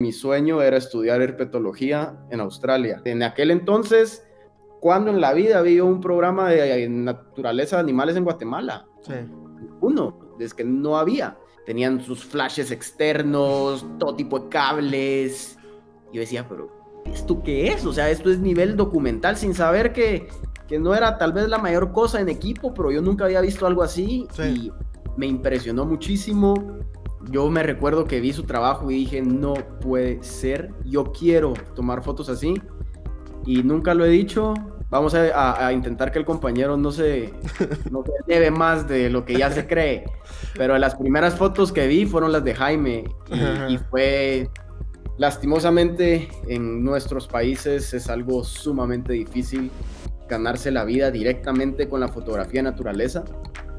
Mi sueño era estudiar herpetología en Australia. En aquel entonces, ¿cuándo en la vida había un programa de eh, naturaleza de animales en Guatemala? Sí. Uno, es que no había. Tenían sus flashes externos, todo tipo de cables. Yo decía, pero ¿esto qué es? O sea, esto es nivel documental sin saber que, que no era tal vez la mayor cosa en equipo, pero yo nunca había visto algo así y me impresionó muchísimo yo me recuerdo que vi su trabajo y dije, no puede ser, yo quiero tomar fotos así. Y nunca lo he dicho. Vamos a, intentar que el compañero no se, lleve más de lo que ya se cree. Pero las primeras fotos que vi fueron las de Jaime. y, y fue, lastimosamente, en nuestros países es algo sumamente difícil ganarse la vida directamente con la fotografía de naturaleza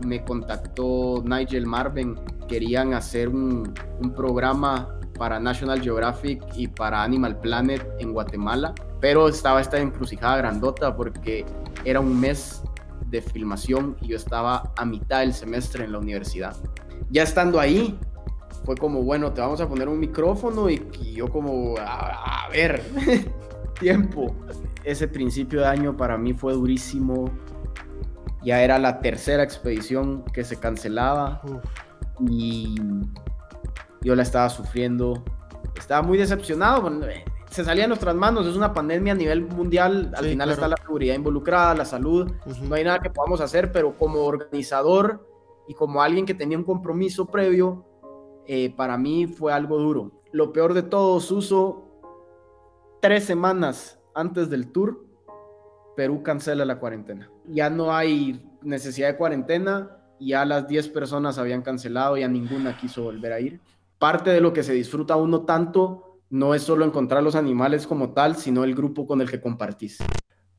me contactó Nigel Marvin. querían hacer un, programa para National Geographic y para Animal Planet en Guatemala, pero estaba esta encrucijada grandota porque era un mes de filmación y yo estaba a mitad del semestre en la universidad. Ya estando ahí, fue como, bueno, te vamos a poner un micrófono y, yo como, a ver, tiempo. Ese principio de año para mí fue durísimo, ya era la tercera expedición que se cancelaba y yo la estaba sufriendo, estaba muy decepcionado, eh, se salía de nuestras manos, es una pandemia a nivel mundial, al final está la seguridad involucrada, la salud, no hay nada que podamos hacer, pero como organizador y como alguien que tenía un compromiso previo, eh, para mí fue algo duro. Lo peor de todo, uso tres semanas antes del tour, Perú cancela la cuarentena ya no hay necesidad de cuarentena, ya las 10 personas habían cancelado, ya ninguna quiso volver a ir. Parte de lo que se disfruta uno tanto no es solo encontrar los animales como tal, sino el grupo con el que compartís.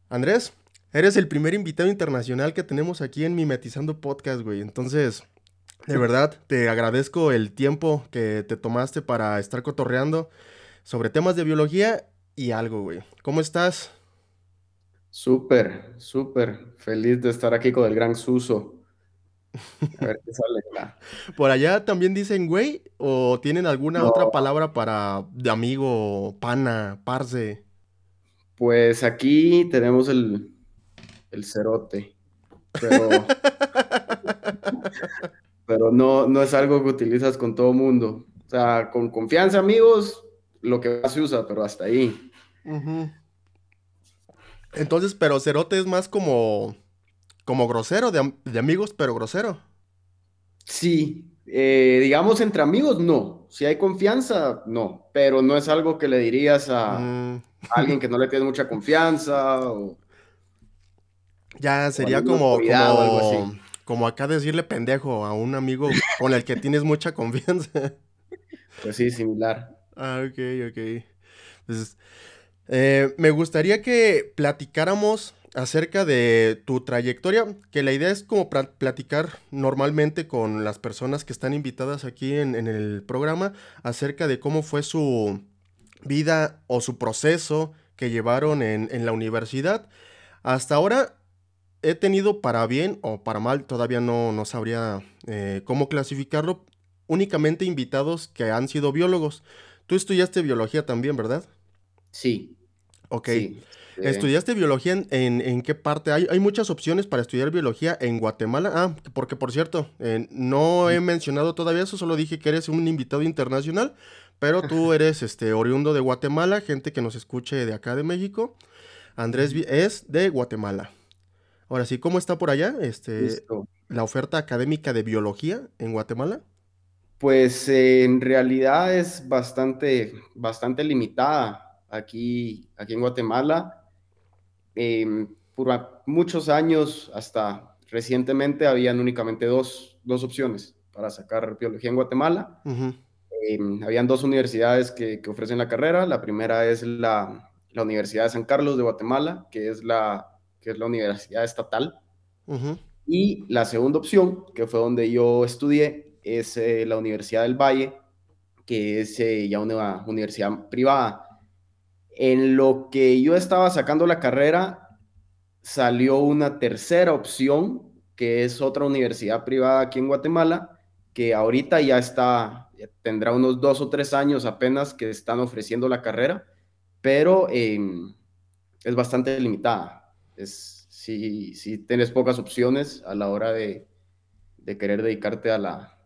Andrés, eres el primer invitado internacional que tenemos aquí en Mimetizando Podcast, güey. Entonces, de verdad, te agradezco el tiempo que te tomaste para estar cotorreando sobre temas de biología y algo, güey. ¿Cómo estás? Súper, súper. Feliz de estar aquí con el gran Suso. A ver qué sale. ¿Por allá también dicen güey? ¿O tienen alguna otra palabra para de amigo, pana, parce? Pues aquí tenemos el, cerote. Pero, no, no es algo que utilizas con todo mundo. O sea, con confianza, amigos, lo que más se usa, pero hasta ahí. Entonces, pero cerote es más como, como grosero, de, amigos, pero grosero. Sí, eh, digamos entre amigos, no. Si hay confianza, no. Pero no es algo que le dirías a, mm. alguien que no le tienes mucha confianza. ya sería como, como, algo así. como acá decirle pendejo a un amigo con el que tienes mucha confianza. Pues sí, similar. Ah, ok, ok. Entonces, pues, eh, me gustaría que platicáramos acerca de tu trayectoria, que la idea es como platicar normalmente con las personas que están invitadas aquí en, el programa acerca de cómo fue su vida o su proceso que llevaron en, la universidad. Hasta ahora he tenido para bien o para mal, todavía no, no sabría eh, cómo clasificarlo, únicamente invitados que han sido biólogos. Tú estudiaste biología también, ¿verdad? Sí, Ok. ¿Estudiaste biología en, qué parte? Hay, hay muchas opciones para estudiar biología en Guatemala. Ah, porque por cierto, eh, no he mencionado todavía eso, solo dije que eres un invitado internacional, pero tú eres este, oriundo de Guatemala, gente que nos escuche de acá de México. Andrés es de Guatemala. Ahora sí, ¿cómo está por allá este, la oferta académica de biología en Guatemala? Pues eh, en realidad es bastante, bastante limitada aquí, aquí en Guatemala. Em, por muchos años, hasta recientemente, habían únicamente dos, dos opciones para sacar biología en Guatemala. Em, habían dos universidades que, que, ofrecen la carrera. La primera es la, la, Universidad de San Carlos de Guatemala, que es la, que es la universidad estatal. Y la segunda opción, que fue donde yo estudié, es eh, la Universidad del Valle, que es eh, ya una universidad privada. En lo que yo estaba sacando la carrera, salió una tercera opción, que es otra universidad privada aquí en Guatemala, que ahorita ya está, tendrá unos dos o tres años apenas que están ofreciendo la carrera, pero em, es bastante limitada. Es, si, tienes pocas opciones a la hora de, de querer dedicarte a la,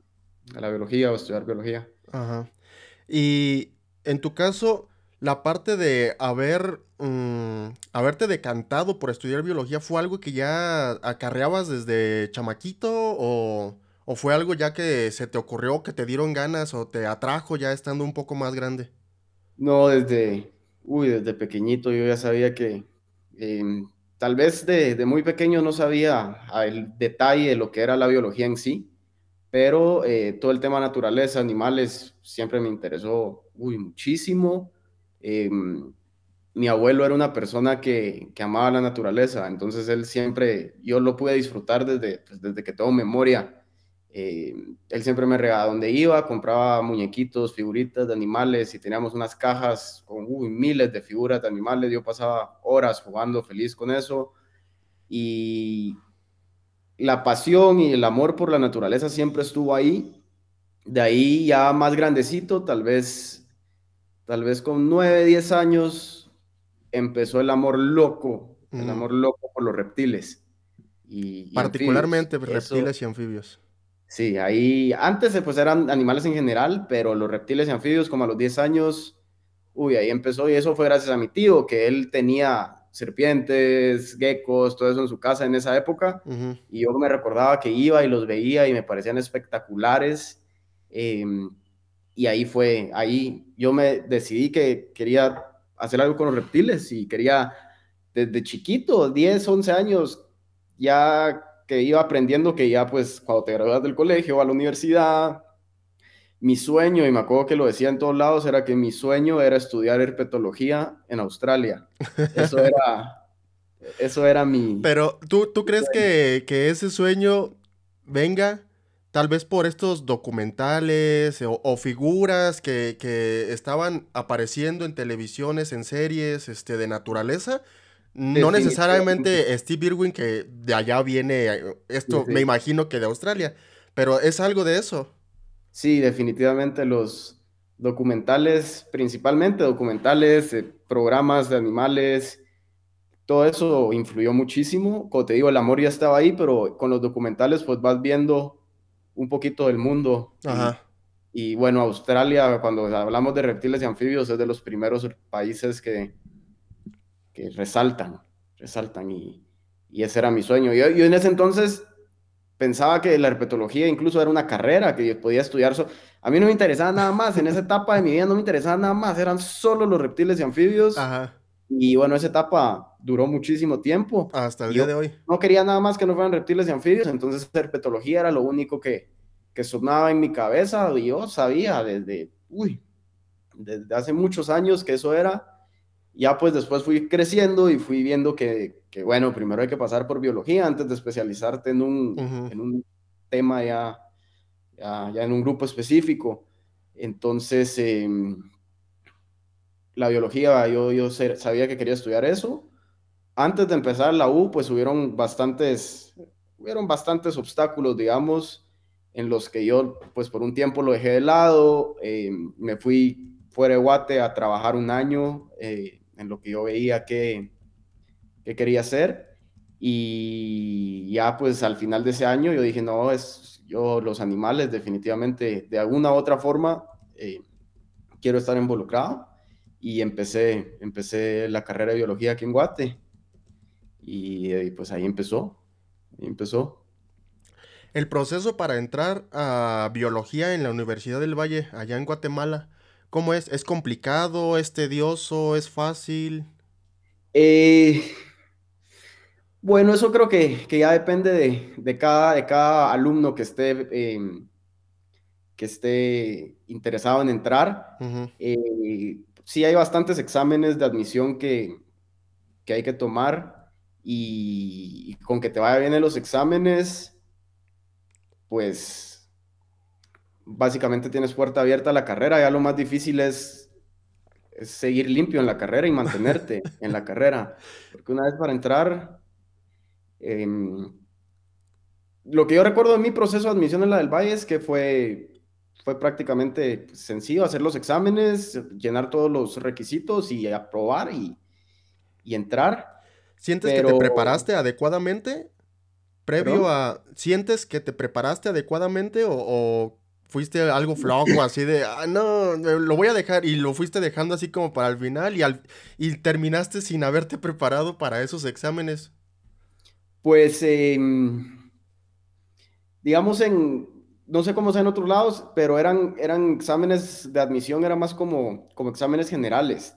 a la biología o estudiar biología. Ajá. Y en tu caso, la parte de haber, mm, haberte decantado por estudiar biología fue algo que ya acarreabas desde chamaquito o, o, fue algo ya que se te ocurrió, que te dieron ganas o te atrajo ya estando un poco más grande? No, desde, uy, desde pequeñito yo ya sabía que em, tal vez de, de, muy pequeño no sabía el detalle de lo que era la biología en sí, pero eh, todo el tema naturaleza, animales, siempre me interesó uy, muchísimo Em, mi abuelo era una persona que, amaba la naturaleza, entonces él siempre, yo lo pude disfrutar desde, pues, desde que tengo memoria. Em, él siempre me regaba donde iba, compraba muñequitos, figuritas de animales y teníamos unas cajas con miles de figuras de animales. Yo pasaba horas jugando feliz con eso. Y la pasión y el amor por la naturaleza siempre estuvo ahí. De ahí ya más grandecito, tal vez tal vez con 9, 10 años, empezó el amor loco, el amor loco por los reptiles. Y, Particularmente pues, reptiles y anfibios. Sí, ahí antes eh, pues eran animales en general, pero los reptiles y anfibios como a los 10 años, uy, ahí empezó y eso fue gracias a mi tío, que él tenía serpientes, geckos, todo eso en su casa en esa época. Y yo me recordaba que iba y los veía y me parecían espectaculares. Em, y ahí fue, ahí yo me decidí que quería hacer algo con los reptiles y quería desde chiquito, 10, 11 años, ya que iba aprendiendo que ya pues cuando te graduas del colegio, o a la universidad, mi sueño, y me acuerdo que lo decía en todos lados, era que mi sueño era estudiar herpetología en Australia. Eso era, eso era mi... Pero tú, tú crees que, que ese sueño venga tal vez por estos documentales eh, o, figuras que, estaban apareciendo en televisiones, en series este, de naturaleza. No necesariamente Steve Irwin, que de allá viene eh, esto, me imagino que de Australia, pero es algo de eso. Sí, definitivamente los documentales, principalmente documentales, eh, programas de animales, todo eso influyó muchísimo. Como te digo, el amor ya estaba ahí, pero con los documentales pues vas viendo un poquito del mundo. Ajá. Y, bueno, Australia, cuando hablamos de reptiles y anfibios, es de los primeros países que, que resaltan, resaltan. Y, ese era mi sueño. Yo, yo, en ese entonces pensaba que la herpetología incluso era una carrera, que yo podía estudiar. eso a mí no me interesaba nada más, en esa etapa de mi vida no me interesaba nada más, eran solo los reptiles y anfibios. Ajá. Y bueno, esa etapa duró muchísimo tiempo. Hasta el día de hoy. No quería nada más que no fueran reptiles y anfibios, entonces herpetología era lo único que, sonaba en mi cabeza. Y yo sabía desde, desde hace muchos años que eso era. Ya pues después fui creciendo y fui viendo que, bueno, primero hay que pasar por biología antes de especializarte en un, en un tema ya, ya, en un grupo específico. Entonces, em, la biología, yo, yo sabía que quería estudiar eso antes de empezar la U, pues hubieron bastantes, hubieron bastantes obstáculos, digamos, en los que yo, pues por un tiempo lo dejé de lado, eh, me fui fuera de Guate a trabajar un año eh, en lo que yo veía que, quería hacer. Y ya pues al final de ese año yo dije, no, es, yo los animales definitivamente de alguna u otra forma eh, quiero estar involucrado. Y empecé, empecé la carrera de biología aquí en Guate. Eh, y, pues ahí empezó, empezó. El proceso para entrar a biología en la Universidad del Valle, allá en Guatemala, ¿cómo es? ¿Es complicado? ¿Es tedioso? ¿Es fácil? Eh, bueno, eso creo que, ya depende de, cada, de cada alumno que esté, em, que esté interesado en entrar. Eh, sí hay bastantes exámenes de admisión que, que hay que tomar y, con que te vaya bien en los exámenes, pues básicamente tienes puerta abierta a la carrera. Ya lo más difícil es, seguir limpio en la carrera y mantenerte en la carrera. Porque una vez para entrar, em, lo que yo recuerdo de mi proceso de admisión en la del Valle es que fue, fue prácticamente sencillo hacer los exámenes, llenar todos los requisitos y aprobar y, y entrar. ¿Sientes que te preparaste adecuadamente? Previo a. ¿Sientes que te preparaste adecuadamente o, fuiste algo flojo, así de, ah, no, lo voy a dejar y lo fuiste dejando así como para el final y, terminaste sin haberte preparado para esos exámenes? Pues, em, digamos en, no sé cómo sea en otros lados, pero eran, eran exámenes de admisión, eran más como, como exámenes generales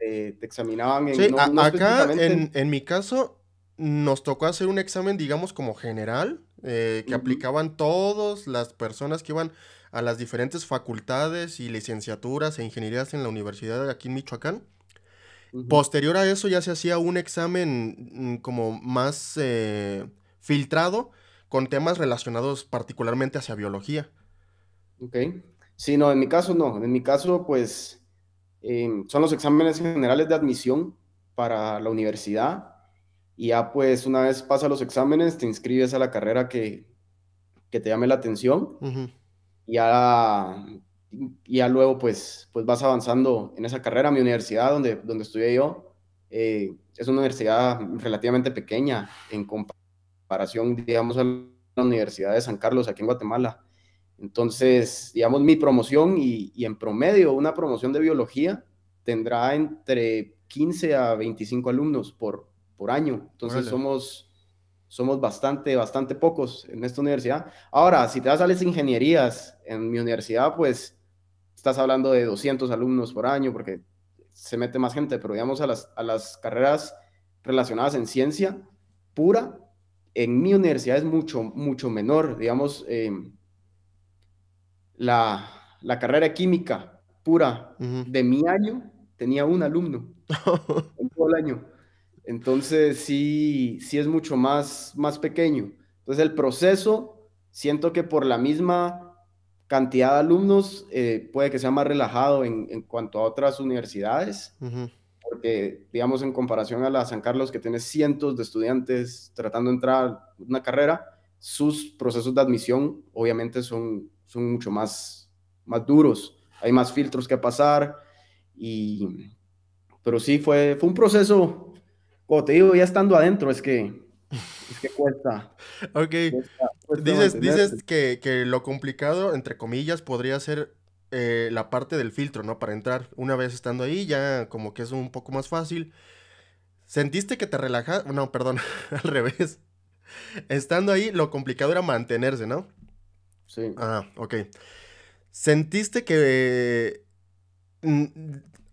te, examinaban en... Sí, acá en, mi caso nos tocó hacer un examen, digamos, como general, eh, que aplicaban todas las personas que iban a las diferentes facultades y licenciaturas e ingenierías en la universidad aquí en Michoacán. Posterior a eso ya se hacía un examen mm, como más eh, filtrado con temas relacionados particularmente hacia biología. Ok. Sí, no, en mi caso no. En mi caso, pues Em, son los exámenes generales de admisión para la universidad y ya pues una vez pasa los exámenes te inscribes a la carrera que, te llame la atención y ya, luego pues, pues vas avanzando en esa carrera. Mi universidad donde, donde estudié yo eh, es una universidad relativamente pequeña en comparación digamos a la Universidad de San Carlos aquí en Guatemala entonces, digamos, mi promoción y, en promedio una promoción de biología tendrá entre 15 a 25 alumnos por, por año. Entonces somos somos bastante, bastante pocos en esta universidad. Ahora, si te vas a las ingenierías en mi universidad, pues estás hablando de 200 alumnos por año porque se mete más gente, pero digamos a las, carreras relacionadas en ciencia pura, en mi universidad es mucho, mucho menor. Digamos, em, la, carrera química pura de mi año, tenía un alumno un todo el año. Entonces sí, sí es mucho más, más pequeño. Entonces el proceso, siento que por la misma cantidad de alumnos eh, puede que sea más relajado en, cuanto a otras universidades, porque digamos en comparación a la San Carlos que tiene cientos de estudiantes tratando de entrar a una carrera, sus procesos de admisión obviamente son son mucho más, más duros, hay más filtros que pasar, y, pero sí, fue, fue un proceso, como te digo, ya estando adentro, es que, es que cuesta. Ok, dices, dices que, lo complicado, entre comillas, podría ser eh, la parte del filtro, ¿no? Para entrar, una vez estando ahí, ya como que es un poco más fácil. ¿Sentiste que te relajaste? No, perdón, al revés. Estando ahí, lo complicado era mantenerse, ¿no? Sí. Ah, ok. ¿Sentiste que mm,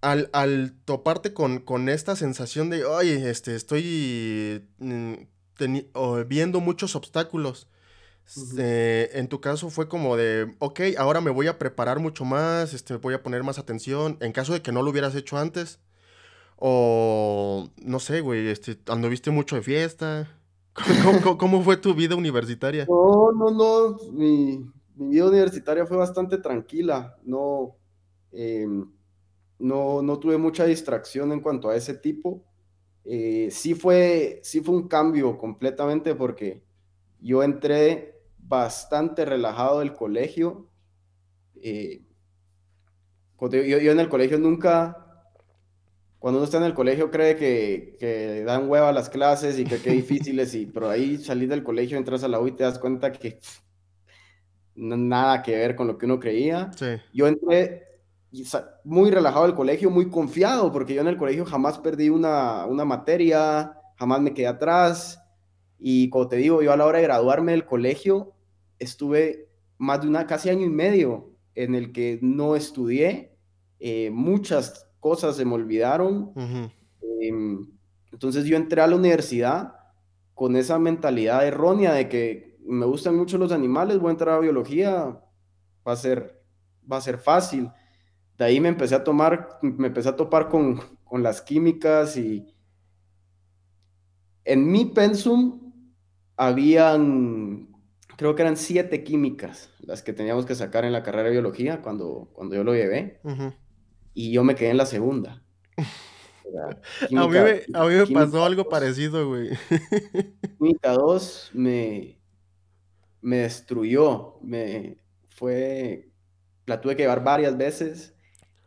al, toparte con, esta sensación de, oye, este, estoy mm, viendo muchos obstáculos? Eh, en tu caso fue como de, ok, ahora me voy a preparar mucho más, este, voy a poner más atención, en caso de que no lo hubieras hecho antes, o no sé, güey, este, anduviste mucho de fiesta. ¿Cómo, cómo, fue tu vida universitaria? No, no, no. Mi, mi vida universitaria fue bastante tranquila. No, em, no, tuve mucha distracción en cuanto a ese tipo. Eh, sí, fue, sí fue un cambio completamente porque yo entré bastante relajado del colegio. Eh, yo en el colegio nunca cuando uno está en el colegio cree que, que dan hueva las clases y que qué difíciles, y, pero ahí salís del colegio, entras a la U y te das cuenta que nada que ver con lo que uno creía. Yo entré muy relajado del colegio, muy confiado, porque yo en el colegio jamás perdí una, una materia, jamás me quedé atrás. Y como te digo, yo a la hora de graduarme del colegio estuve más de una, casi año y medio en el que no estudié. Eh, muchas cosas se me olvidaron. Em, entonces yo entré a la universidad con esa mentalidad errónea de que me gustan mucho los animales, voy a entrar a biología, va a ser, va a ser fácil. De ahí me empecé a tomar, me empecé a topar con, las químicas y en mi pensum habían, creo que eran siete químicas las que teníamos que sacar en la carrera de biología cuando, cuando yo lo llevé y yo me quedé en la segunda. a, mí me, pasó algo parecido, güey. Química 2 me, me destruyó, me fue, la tuve que llevar varias veces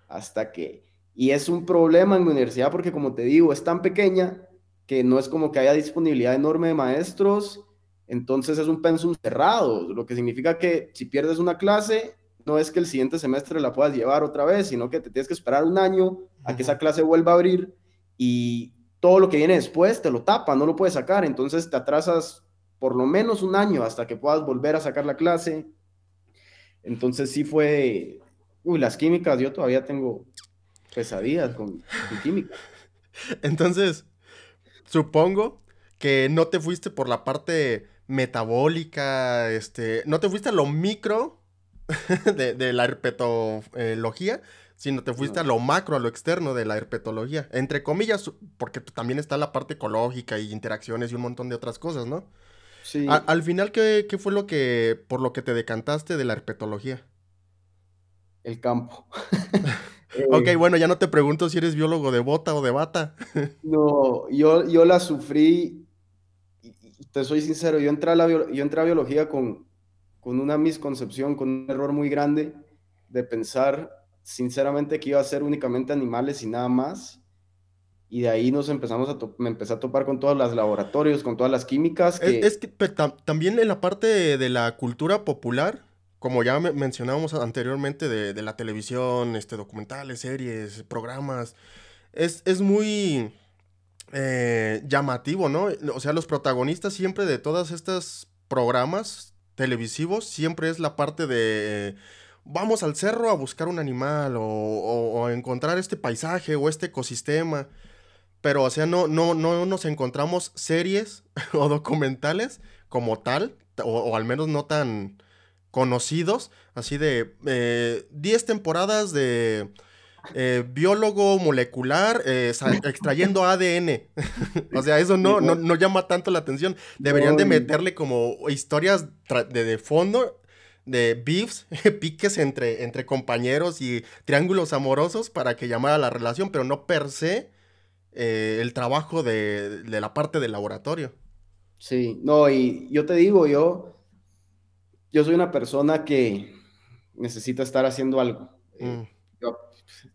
hasta que, y es un problema en mi universidad porque como te digo, es tan pequeña que no es como que haya disponibilidad enorme de maestros, entonces es un pensum cerrado, lo que significa que si pierdes una clase, no es que el siguiente semestre la puedas llevar otra vez, sino que te tienes que esperar un año a que esa clase vuelva a abrir y todo lo que viene después te lo tapa, no lo puedes sacar, entonces te atrasas por lo menos un año hasta que puedas volver a sacar la clase. Entonces sí fue, uy, las químicas, yo todavía tengo pesadillas con, con química. Entonces, supongo que no te fuiste por la parte metabólica, este, no te fuiste a lo micro de, la herpetología, sino te fuiste a lo macro, a lo externo de la herpetología. Entre comillas, porque también está la parte ecológica y interacciones y un montón de otras cosas, ¿no? Sí. al final, ¿qué, fue lo que, por lo que te decantaste de la herpetología? El campo. ok, eh, bueno, ya no te pregunto si eres biólogo de bota o de bata. no, yo, yo la sufrí, te soy sincero, yo entré a, la, yo entré a biología con con una misconcepción, con un error muy grande de pensar sinceramente que iba a ser únicamente animales y nada más. Y de ahí nos empezamos a me empecé a topar con todos los laboratorios, con todas las químicas. Es, que también en la parte de, la cultura popular, como ya mencionábamos anteriormente de, la televisión, este, documentales, series, programas, es, muy eh, llamativo, ¿no? O sea, los protagonistas siempre de todas estas programas televisivos siempre es la parte de eh, vamos al cerro a buscar un animal o, o, encontrar este paisaje o este ecosistema. Pero, o sea, no, no, no nos encontramos series o documentales como tal, o, al menos no tan conocidos, así de 10 eh, temporadas de eh, biólogo molecular eh, extrayendo ADN. o sea, eso no, no, llama tanto la atención. Deberían de meterle como historias de, fondo de beefs, piques entre, entre compañeros y triángulos amorosos para que llamara la relación, pero no per se eh, el trabajo de, la parte del laboratorio. Sí, no, y yo te digo, yo, yo soy una persona que necesita estar haciendo algo. Mm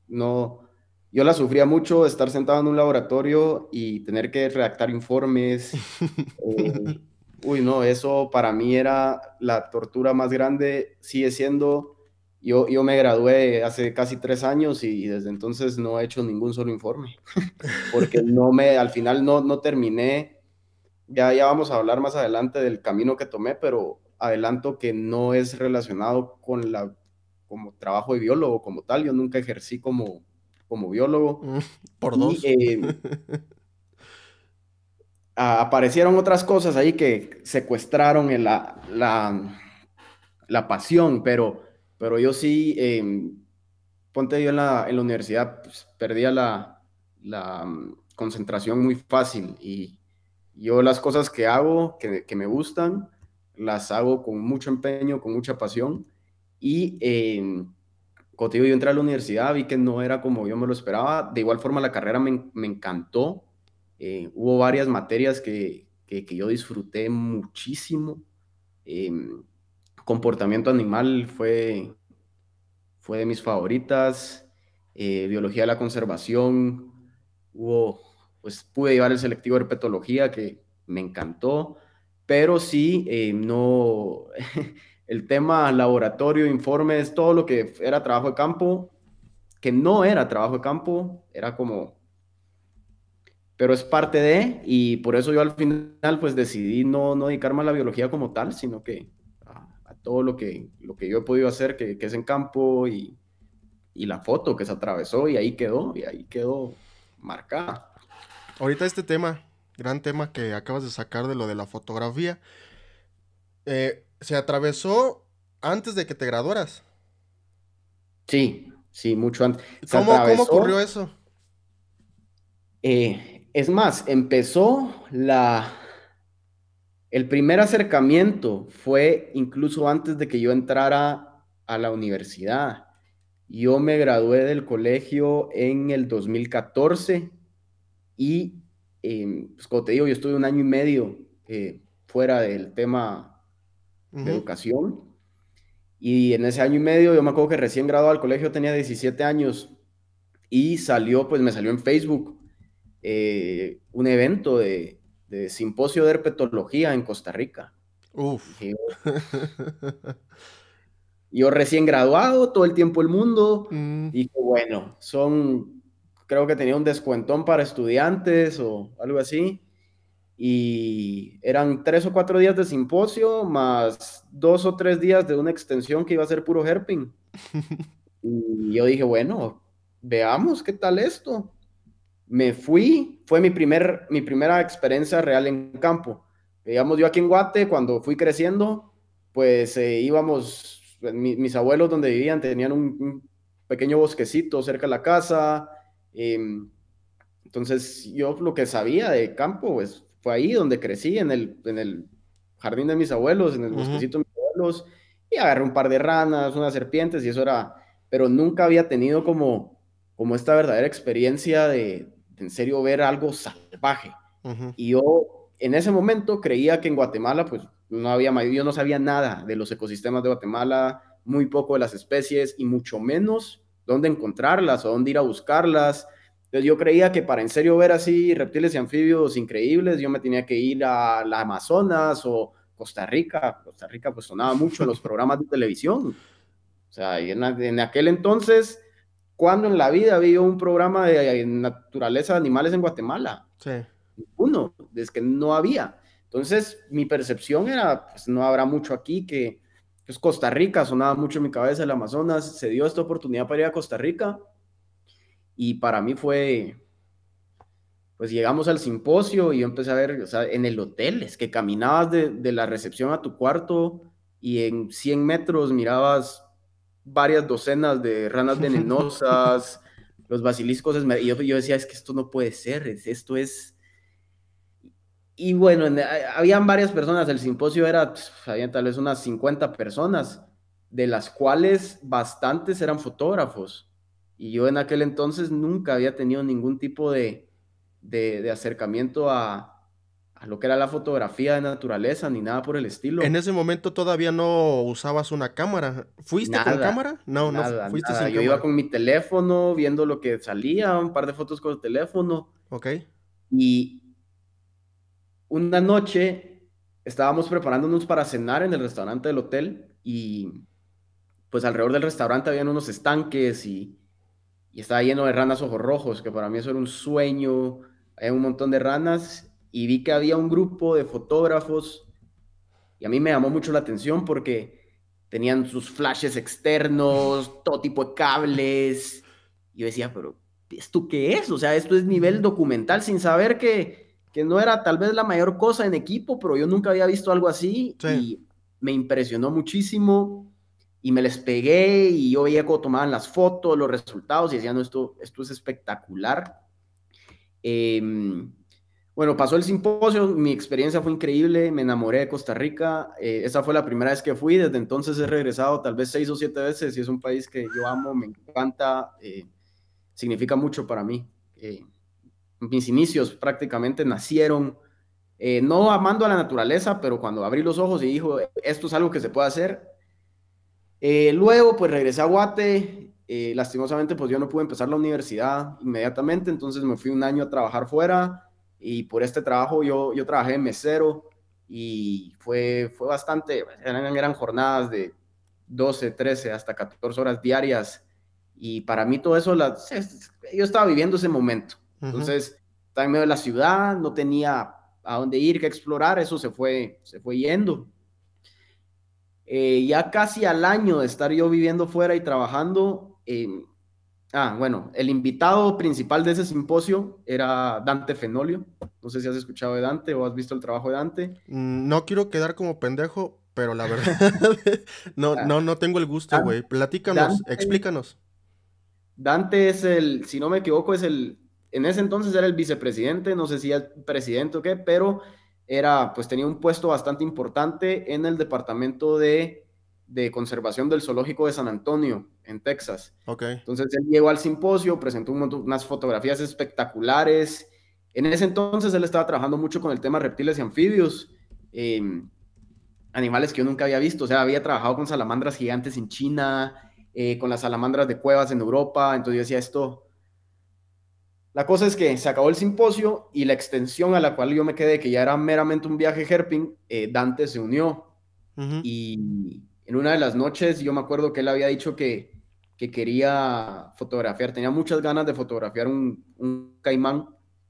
no, yo la sufría mucho estar sentado en un laboratorio y tener que redactar informes. Eh, uy, no, eso para mí era la tortura más grande, sigue siendo. Yo, yo me gradué hace casi tres años y, y desde entonces no he hecho ningún solo informe, porque no me, al final no, no terminé. Ya, ya vamos a hablar más adelante del camino que tomé, pero adelanto que no es relacionado con la como trabajo de biólogo como tal. Yo nunca ejercí como, como biólogo. Mm, por dos. Eh, aparecieron otras cosas ahí que secuestraron la, la, pasión, pero, pero yo sí, em, ponte yo en la, universidad, pues, perdía la, mm, concentración muy fácil y yo las cosas que hago, que, que me gustan, las hago con mucho empeño, con mucha pasión y eh, yo entré a la universidad, vi que no era como yo me lo esperaba. De igual forma, la carrera me, me encantó. Eh, hubo varias materias que, que, yo disfruté muchísimo. Em, comportamiento animal fue, fue de mis favoritas. Eh, biología de la conservación. Hubo, pues pude llevar el selectivo de herpetología que me encantó. Pero sí, eh, no. el tema laboratorio, informes, todo lo que era trabajo de campo, que no era trabajo de campo, era como, pero es parte de, y por eso yo al final pues decidí no, no dedicarme a la biología como tal, sino que a, todo lo que, lo que yo he podido hacer, que, es en campo y, y la foto que se atravesó y ahí quedó, y ahí quedó marcada. Ahorita este tema, gran tema que acabas de sacar de lo de la fotografía, eh, se atravesó antes de que te graduaras. Sí, sí, mucho antes. ¿Cómo, ocurrió eso? Eh, es más, empezó la... El primer acercamiento fue incluso antes de que yo entrara a la universidad. Yo me gradué del colegio en el 2014 y, em, pues como te digo, yo estuve un año y medio eh, fuera del tema educación. Y en ese año y medio, yo me acuerdo que recién graduado al colegio tenía 17 años y salió, pues me salió en Facebook eh, un evento de, simposio de herpetología en Costa Rica. Uf. yo, recién graduado, todo el tiempo el mundo, y mm. bueno, son, creo que tenía un descuentón para estudiantes o algo así y eran tres o cuatro días de simposio más dos o tres días de una extensión que iba a ser puro herping. y yo dije, bueno, veamos qué tal esto. Me fui, fue mi, primer, mi primera experiencia real en campo. Digamos, yo aquí en Guate, cuando fui creciendo, pues eh, íbamos, mis abuelos donde vivían tenían un, pequeño bosquecito cerca de la casa. Em, entonces yo lo que sabía de campo, pues fue ahí donde crecí, en el, en el jardín de mis abuelos, en el bosquecito de mis abuelos, y agarré un par de ranas, unas serpientes, y eso era, pero nunca había tenido como, como esta verdadera experiencia de, en serio ver algo salvaje. Y yo en ese momento creía que en Guatemala, pues no había, yo no sabía nada de los ecosistemas de Guatemala, muy poco de las especies y mucho menos dónde encontrarlas o dónde ir a buscarlas yo creía que para en serio ver así reptiles y anfibios increíbles, yo me tenía que ir a la Amazonas o Costa Rica. Costa Rica pues sonaba mucho en los programas de televisión. O sea, en, aquel entonces, ¿cuándo en la vida había un programa de eh, naturaleza de animales en Guatemala? Sí. Uno, es que no había. Entonces mi percepción era, pues no habrá mucho aquí que... Pues Costa Rica sonaba mucho en mi cabeza, la Amazonas, se dio esta oportunidad para ir a Costa Rica, y para mí fue, pues llegamos al simposio y yo empecé a ver, o sea, en el hotel, es que caminabas de, la recepción a tu cuarto y en 100 metros mirabas varias docenas de ranas venenosas, los basiliscos, y yo, decía, es que esto no puede ser, esto es... Y bueno, eh, habían varias personas, el simposio era, pues, había tal vez unas 50 personas, de las cuales bastantes eran fotógrafos. Y yo en aquel entonces nunca había tenido ningún tipo de, acercamiento a, lo que era la fotografía de naturaleza ni nada por el estilo. En ese momento todavía no usabas una cámara. ¿Fuiste con cámara? No, no fuiste Yo iba con mi teléfono viendo lo que salía, un par de fotos con el teléfono. Ok. Y una noche estábamos preparándonos para cenar en el restaurante del hotel y pues alrededor del restaurante habían unos estanques y y estaba lleno de ranas ojos rojos, que para mí eso era un sueño, hay eh, un montón de ranas, y vi que había un grupo de fotógrafos, y a mí me llamó mucho la atención porque tenían sus flashes externos, todo tipo de cables, y yo decía, pero ¿esto qué es? O sea, esto es nivel documental, sin saber que, que no era tal vez la mayor cosa en equipo, pero yo nunca había visto algo así, y me impresionó muchísimo y me les pegué y yo veía cómo tomaban las fotos, los resultados y decían, no, esto, esto es espectacular. Em, bueno, pasó el simposio, mi experiencia fue increíble, me enamoré de Costa Rica, eh, esa fue la primera vez que fui, desde entonces he regresado tal vez seis o siete veces y es un país que yo amo, me encanta, eh, significa mucho para mí. Eh, mis inicios prácticamente nacieron, no amando a la naturaleza, pero cuando abrí los ojos y dijo, esto es algo que se puede hacer, eh, luego, pues regresé a Guate. Eh, lastimosamente, pues yo no pude empezar la universidad inmediatamente, entonces me fui un año a trabajar fuera y por este trabajo yo, yo trabajé mesero y fue, fue bastante, eran, eran jornadas de 12, 13 hasta 14 horas diarias y para mí todo eso, yo estaba viviendo ese momento. Entonces, estaba en medio de la ciudad, no tenía a dónde ir, que explorar, eso se fue, se fue yendo. Eh, ya casi al año de estar yo viviendo fuera y trabajando, em, ah, bueno, el invitado principal de ese simposio era Dante Fenolio. No sé si has escuchado de Dante o has visto el trabajo de Dante. Mm, no quiero quedar como pendejo, pero la verdad, no, ah. no, no tengo el gusto, güey. Platícanos, explícanos. Dante es el, si no me equivoco, es el, en ese entonces era el vicepresidente, no sé si el presidente o qué, pero era, pues tenía un puesto bastante importante en el departamento de, conservación del zoológico de San Antonio, en Texas. Entonces él llegó al simposio, presentó unas fotografías espectaculares. En ese entonces él estaba trabajando mucho con el tema reptiles y anfibios, em, animales que yo nunca había visto. O sea, había trabajado con salamandras gigantes en China, eh, con las salamandras de cuevas en Europa. Entonces yo decía, esto, la cosa es que se acabó el simposio y la extensión a la cual yo me quedé, que ya era meramente un viaje herping, eh, Dante se unió. Y en una de las noches yo me acuerdo que él había dicho que, que quería fotografiar, tenía muchas ganas de fotografiar un, caimán,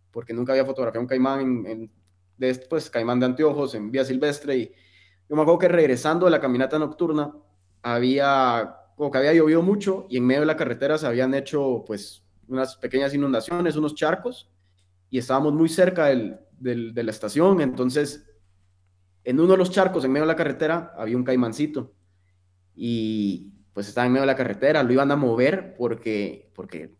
porque nunca había fotografiado un caimán en, de, pues, caimán de anteojos en vía silvestre. Y yo me acuerdo que regresando de la caminata nocturna, había, como que había llovido mucho y en medio de la carretera se habían hecho pues unas pequeñas inundaciones, unos charcos, y estábamos muy cerca del, de la estación, entonces en uno de los charcos en medio de la carretera había un caimancito y pues estaba en medio de la carretera, lo iban a mover porque, porque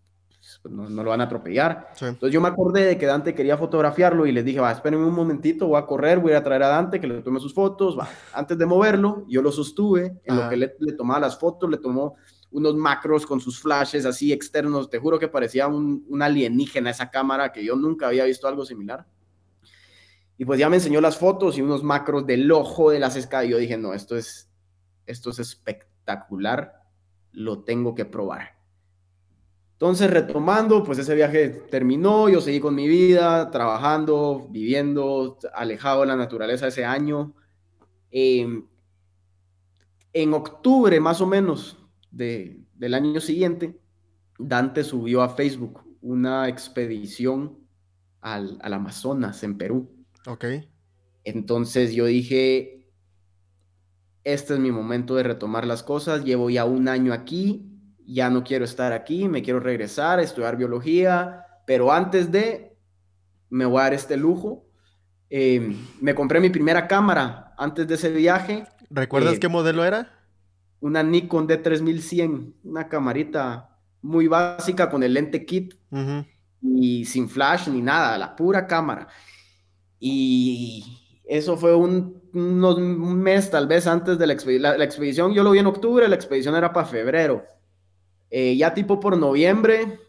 pues, no, lo van a atropellar. Entonces yo me acordé de que Dante quería fotografiarlo y les dije, va, espérenme un momentito, voy a correr, voy a traer a Dante que le tome sus fotos, va. Antes de moverlo, yo lo sostuve, en lo que le, le tomaba las fotos, le tomó, unos macros con sus flashes así externos. Te juro que parecía un, alienígena esa cámara, que yo nunca había visto algo similar. Y pues ya me enseñó las fotos y unos macros del ojo de las sesca. Y yo dije, no, esto es, esto es espectacular, lo tengo que probar. Entonces, retomando, pues ese viaje terminó, yo seguí con mi vida, trabajando, viviendo, alejado de la naturaleza ese año. Em, en octubre, más o menos, del año siguiente, Dante subió a Facebook una expedición al, Amazonas en Perú. Ok. Entonces yo dije, este es mi momento de retomar las cosas, llevo ya un año aquí, ya no quiero estar aquí, me quiero regresar a estudiar biología, pero antes de, me voy a dar este lujo. Em, me compré mi primera cámara antes de ese viaje. ¿Recuerdas eh, qué modelo era? una Nikon D3100, una camarita muy básica con el lente kit y sin flash ni nada, la pura cámara. Y eso fue un, mes tal vez antes de la, expedición. Yo lo vi en octubre, la expedición era para febrero. Eh, ya tipo por noviembre,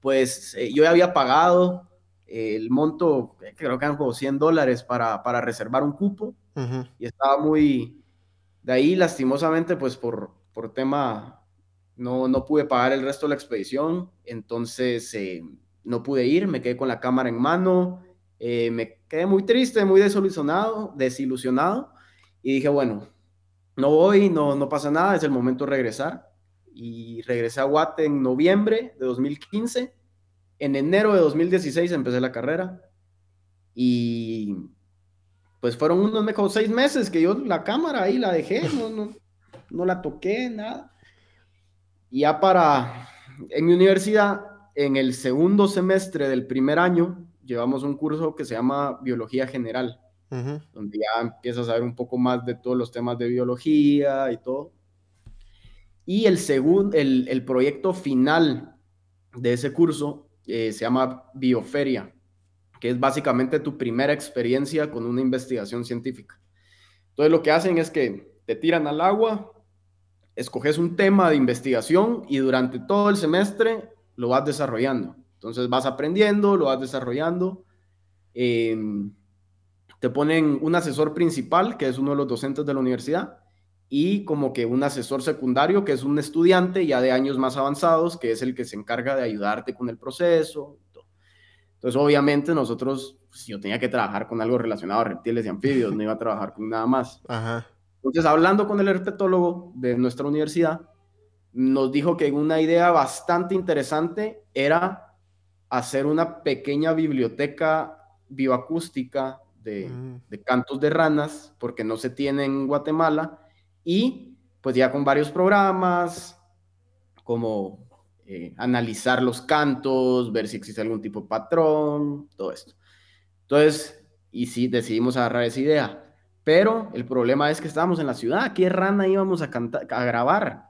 pues eh, yo ya había pagado el monto, creo que eran como 100 dólares para, para reservar un cupo. Y estaba muy, de ahí, lastimosamente, pues por, por tema, no, no pude pagar el resto de la expedición, entonces eh, no pude ir, me quedé con la cámara en mano, eh, me quedé muy triste, muy desilusionado, desilusionado, y dije, bueno, no voy, no, no pasa nada, es el momento de regresar. Y regresé a Guate en noviembre de 2015. En enero de 2016 empecé la carrera y pues fueron unos me seis meses que yo la cámara ahí la dejé, no, la toqué, nada. Y ya para, en mi universidad, en el segundo semestre del primer año, llevamos un curso que se llama Biología General, donde ya empieza a saber un poco más de todos los temas de biología y todo. Y el, segundo, el, proyecto final de ese curso eh, se llama Bioferia que es básicamente tu primera experiencia con una investigación científica. Entonces lo que hacen es que te tiran al agua, escoges un tema de investigación y durante todo el semestre lo vas desarrollando. Entonces vas aprendiendo, lo vas desarrollando. Em, te ponen un asesor principal, que es uno de los docentes de la universidad, y como que un asesor secundario, que es un estudiante ya de años más avanzados, que es el que se encarga de ayudarte con el proceso, entonces, obviamente, nosotros, si pues, yo tenía que trabajar con algo relacionado a reptiles y anfibios, no iba a trabajar con nada más. Entonces, hablando con el herpetólogo de nuestra universidad, nos dijo que una idea bastante interesante era hacer una pequeña biblioteca bioacústica de mm. cantos de ranas, porque no se tiene en Guatemala, y pues ya con varios programas, como eh, analizar los cantos, ver si existe algún tipo de patrón, todo esto. Entonces, y sí, decidimos agarrar esa idea. Pero el problema es que estábamos en la ciudad, ¿qué rana íbamos a, a grabar?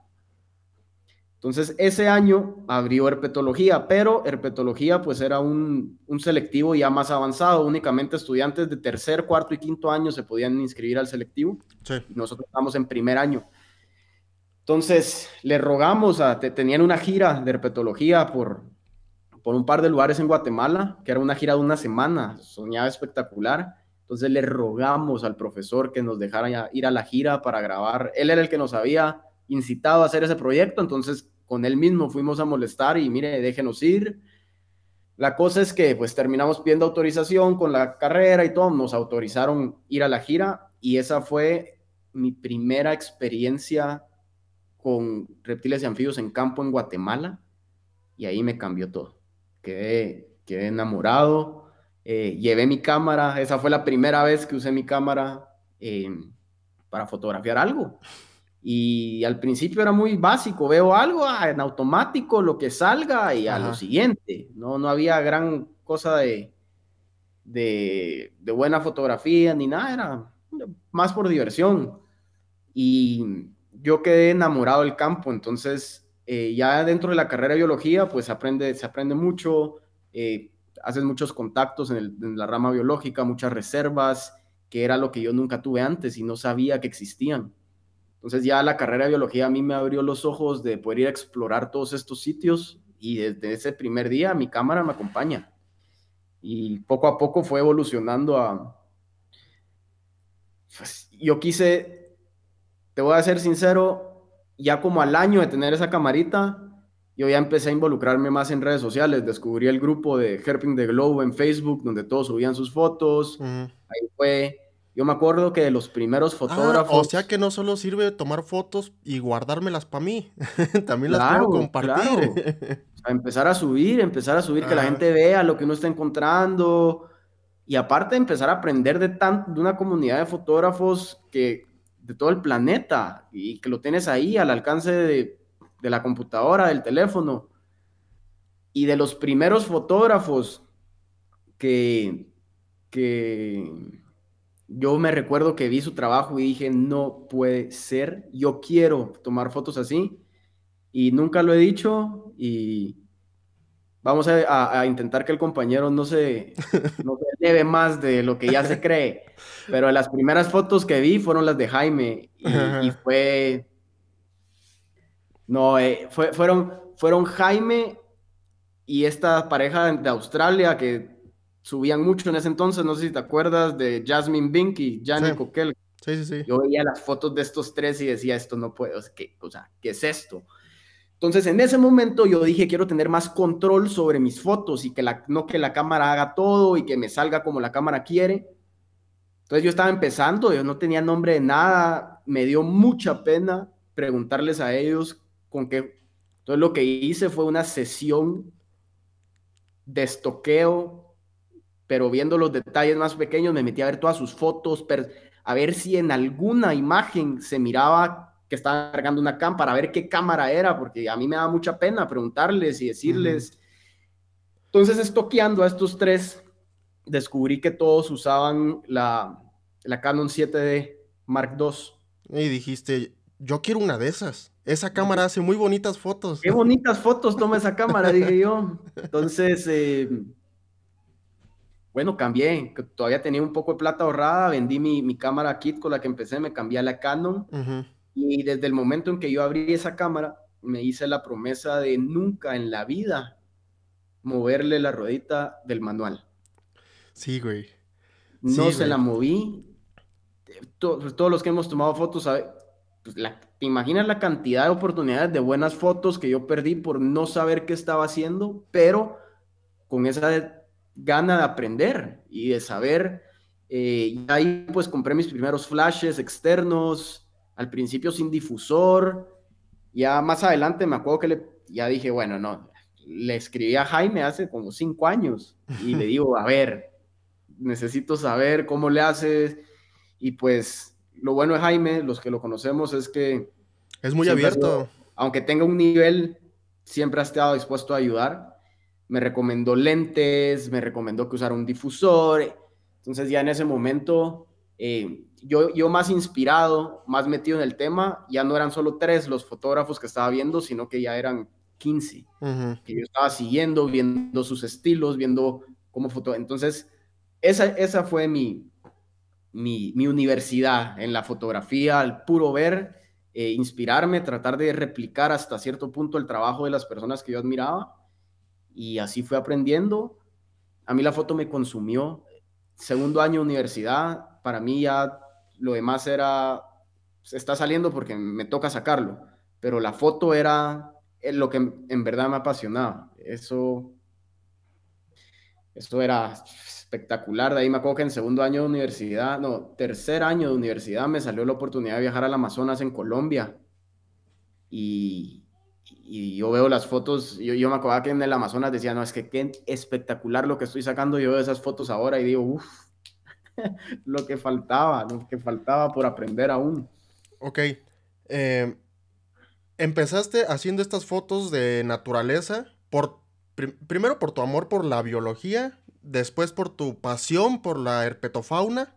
Entonces, ese año abrió herpetología, pero herpetología pues era un, selectivo ya más avanzado, únicamente estudiantes de tercer, cuarto y quinto año se podían inscribir al selectivo. Nosotros estábamos en primer año. Entonces, le rogamos, a, te, tenían una gira de herpetología por, por un par de lugares en Guatemala, que era una gira de una semana, soñaba espectacular. Entonces le rogamos al profesor que nos dejara ir a la gira para grabar. Él era el que nos había incitado a hacer ese proyecto, entonces con él mismo fuimos a molestar y mire, déjenos ir. La cosa es que pues terminamos pidiendo autorización con la carrera y todo, nos autorizaron ir a la gira y esa fue mi primera experiencia con reptiles y anfibios en campo en Guatemala y ahí me cambió todo. Quedé, quedé enamorado, eh, llevé mi cámara, esa fue la primera vez que usé mi cámara em, para fotografiar algo. Y al principio era muy básico, veo algo ah, en automático, lo que salga y a lo siguiente. No, no había gran cosa de, de, de buena fotografía ni nada, era más por diversión. Y yo quedé enamorado del campo, entonces eh, ya dentro de la carrera de biología, pues se aprende, se aprende mucho, eh, haces muchos contactos en, en, la rama biológica, muchas reservas, que era lo que yo nunca tuve antes y no sabía que existían. Entonces ya la carrera de biología a mí me abrió los ojos de poder ir a explorar todos estos sitios y desde ese primer día mi cámara me acompaña. Y poco a poco fue evolucionando a... Pues, yo quise te voy a ser sincero, ya como al año de tener esa camarita, yo ya empecé a involucrarme más en redes sociales. Descubrí el grupo de Herping the Globe en Facebook, donde todos subían sus fotos. Ahí fue. Yo me acuerdo que de los primeros ah, fotógrafos. o sea que no solo sirve tomar fotos y guardármelas para mí, también las puedo compartir. empezar a subir, empezar a subir, que la gente vea lo que uno está encontrando. Y aparte, empezar a aprender de, tan, de una comunidad de fotógrafos que de todo el planeta y que lo tienes ahí al alcance de, la computadora, del teléfono. Y de los primeros fotógrafos que, que yo me recuerdo que vi su trabajo y dije, no puede ser, yo quiero tomar fotos así. Y nunca lo he dicho y vamos a, intentar que el compañero no se, debe más de lo que ya se cree. Pero las primeras fotos que vi fueron las de Jaime y, fue... No, eh, fueron, fueron Jaime y esta pareja de Australia que subían mucho en ese entonces, no sé si te acuerdas de Jasmine binky y Janet Coquel. Sí, sí, sí. Yo veía las fotos de estos tres y decía, esto no puede, o sea, ¿qué es esto? Entonces, en ese momento yo dije, quiero tener más control sobre mis fotos y que la, no que la cámara haga todo y que me salga como la cámara quiere. Entonces yo estaba empezando, yo no tenía nombre de nada, me dio mucha pena preguntarles a ellos con qué. Entonces lo que hice fue una sesión de estoqueo, pero viendo los detalles más pequeños, me metí a ver todas sus fotos, a ver si en alguna imagen se miraba que estaba cargando una cámara para ver qué cámara era, porque a mí me da mucha pena preguntarles y decirles. Entonces, estoqueando a estos tres, descubrí que todos usaban la, la Canon 7D Mark II. Y dijiste, yo quiero una de esas. Esa cámara hace muy bonitas fotos. Qué bonitas fotos toma esa cámara, dije yo. Entonces, eh, bueno, cambié. Todavía tenía un poco de plata ahorrada. Vendí mi, mi cámara kit con la que empecé, me cambié a la Canon. Ajá. Y desde el momento en que yo abrí esa cámara, me hice la promesa de nunca en la vida moverle la ruedita del manual. Sí, güey. no se la moví. Pues, todos los que hemos tomado fotos, pues la, ¿te imaginas la cantidad de oportunidades de buenas fotos que yo perdí por no saber qué estaba haciendo? Pero con esa gana de aprender y de saber. Eh, ahí pues compré mis primeros flashes externos, al principio sin difusor, ya más adelante me acuerdo que le, ya dije, bueno, no, le escribí a Jaime hace como cinco años y le digo, a ver, necesito saber cómo le haces y pues lo bueno de Jaime, los que lo conocemos, es que... Es muy abierto. aunque tenga un nivel, siempre ha estado dispuesto a ayudar. Me recomendó lentes, me recomendó que usara un difusor. Entonces ya en ese momento eh, yo, más inspirado, más metido en el tema, ya no eran solo tres los fotógrafos que estaba viendo, sino que ya eran 15, que yo estaba siguiendo, viendo sus estilos, viendo cómo foto. Entonces, esa, esa fue mi, mi, universidad en la fotografía, al puro ver, eh, inspirarme, tratar de replicar hasta cierto punto el trabajo de las personas que yo admiraba. Y así fue aprendiendo. A mí la foto me consumió. Segundo año universidad, para mí ya lo demás era, se pues, está saliendo porque me toca sacarlo, pero la foto era eh, lo que en verdad me apasionaba. Eso, eso era espectacular. De ahí me acuerdo que en segundo año de universidad, no, tercer año de universidad me salió la oportunidad de viajar al Amazonas en Colombia. Y, yo veo las fotos, yo, yo me acordaba que en el Amazonas decía, no, es que qué espectacular lo que estoy sacando, yo veo esas fotos ahora y digo, uff, lo que faltaba, lo que faltaba por aprender aún. Ok. Eh, empezaste haciendo estas fotos de naturaleza, por, primero por tu amor por la biología, después por tu pasión por la herpetofauna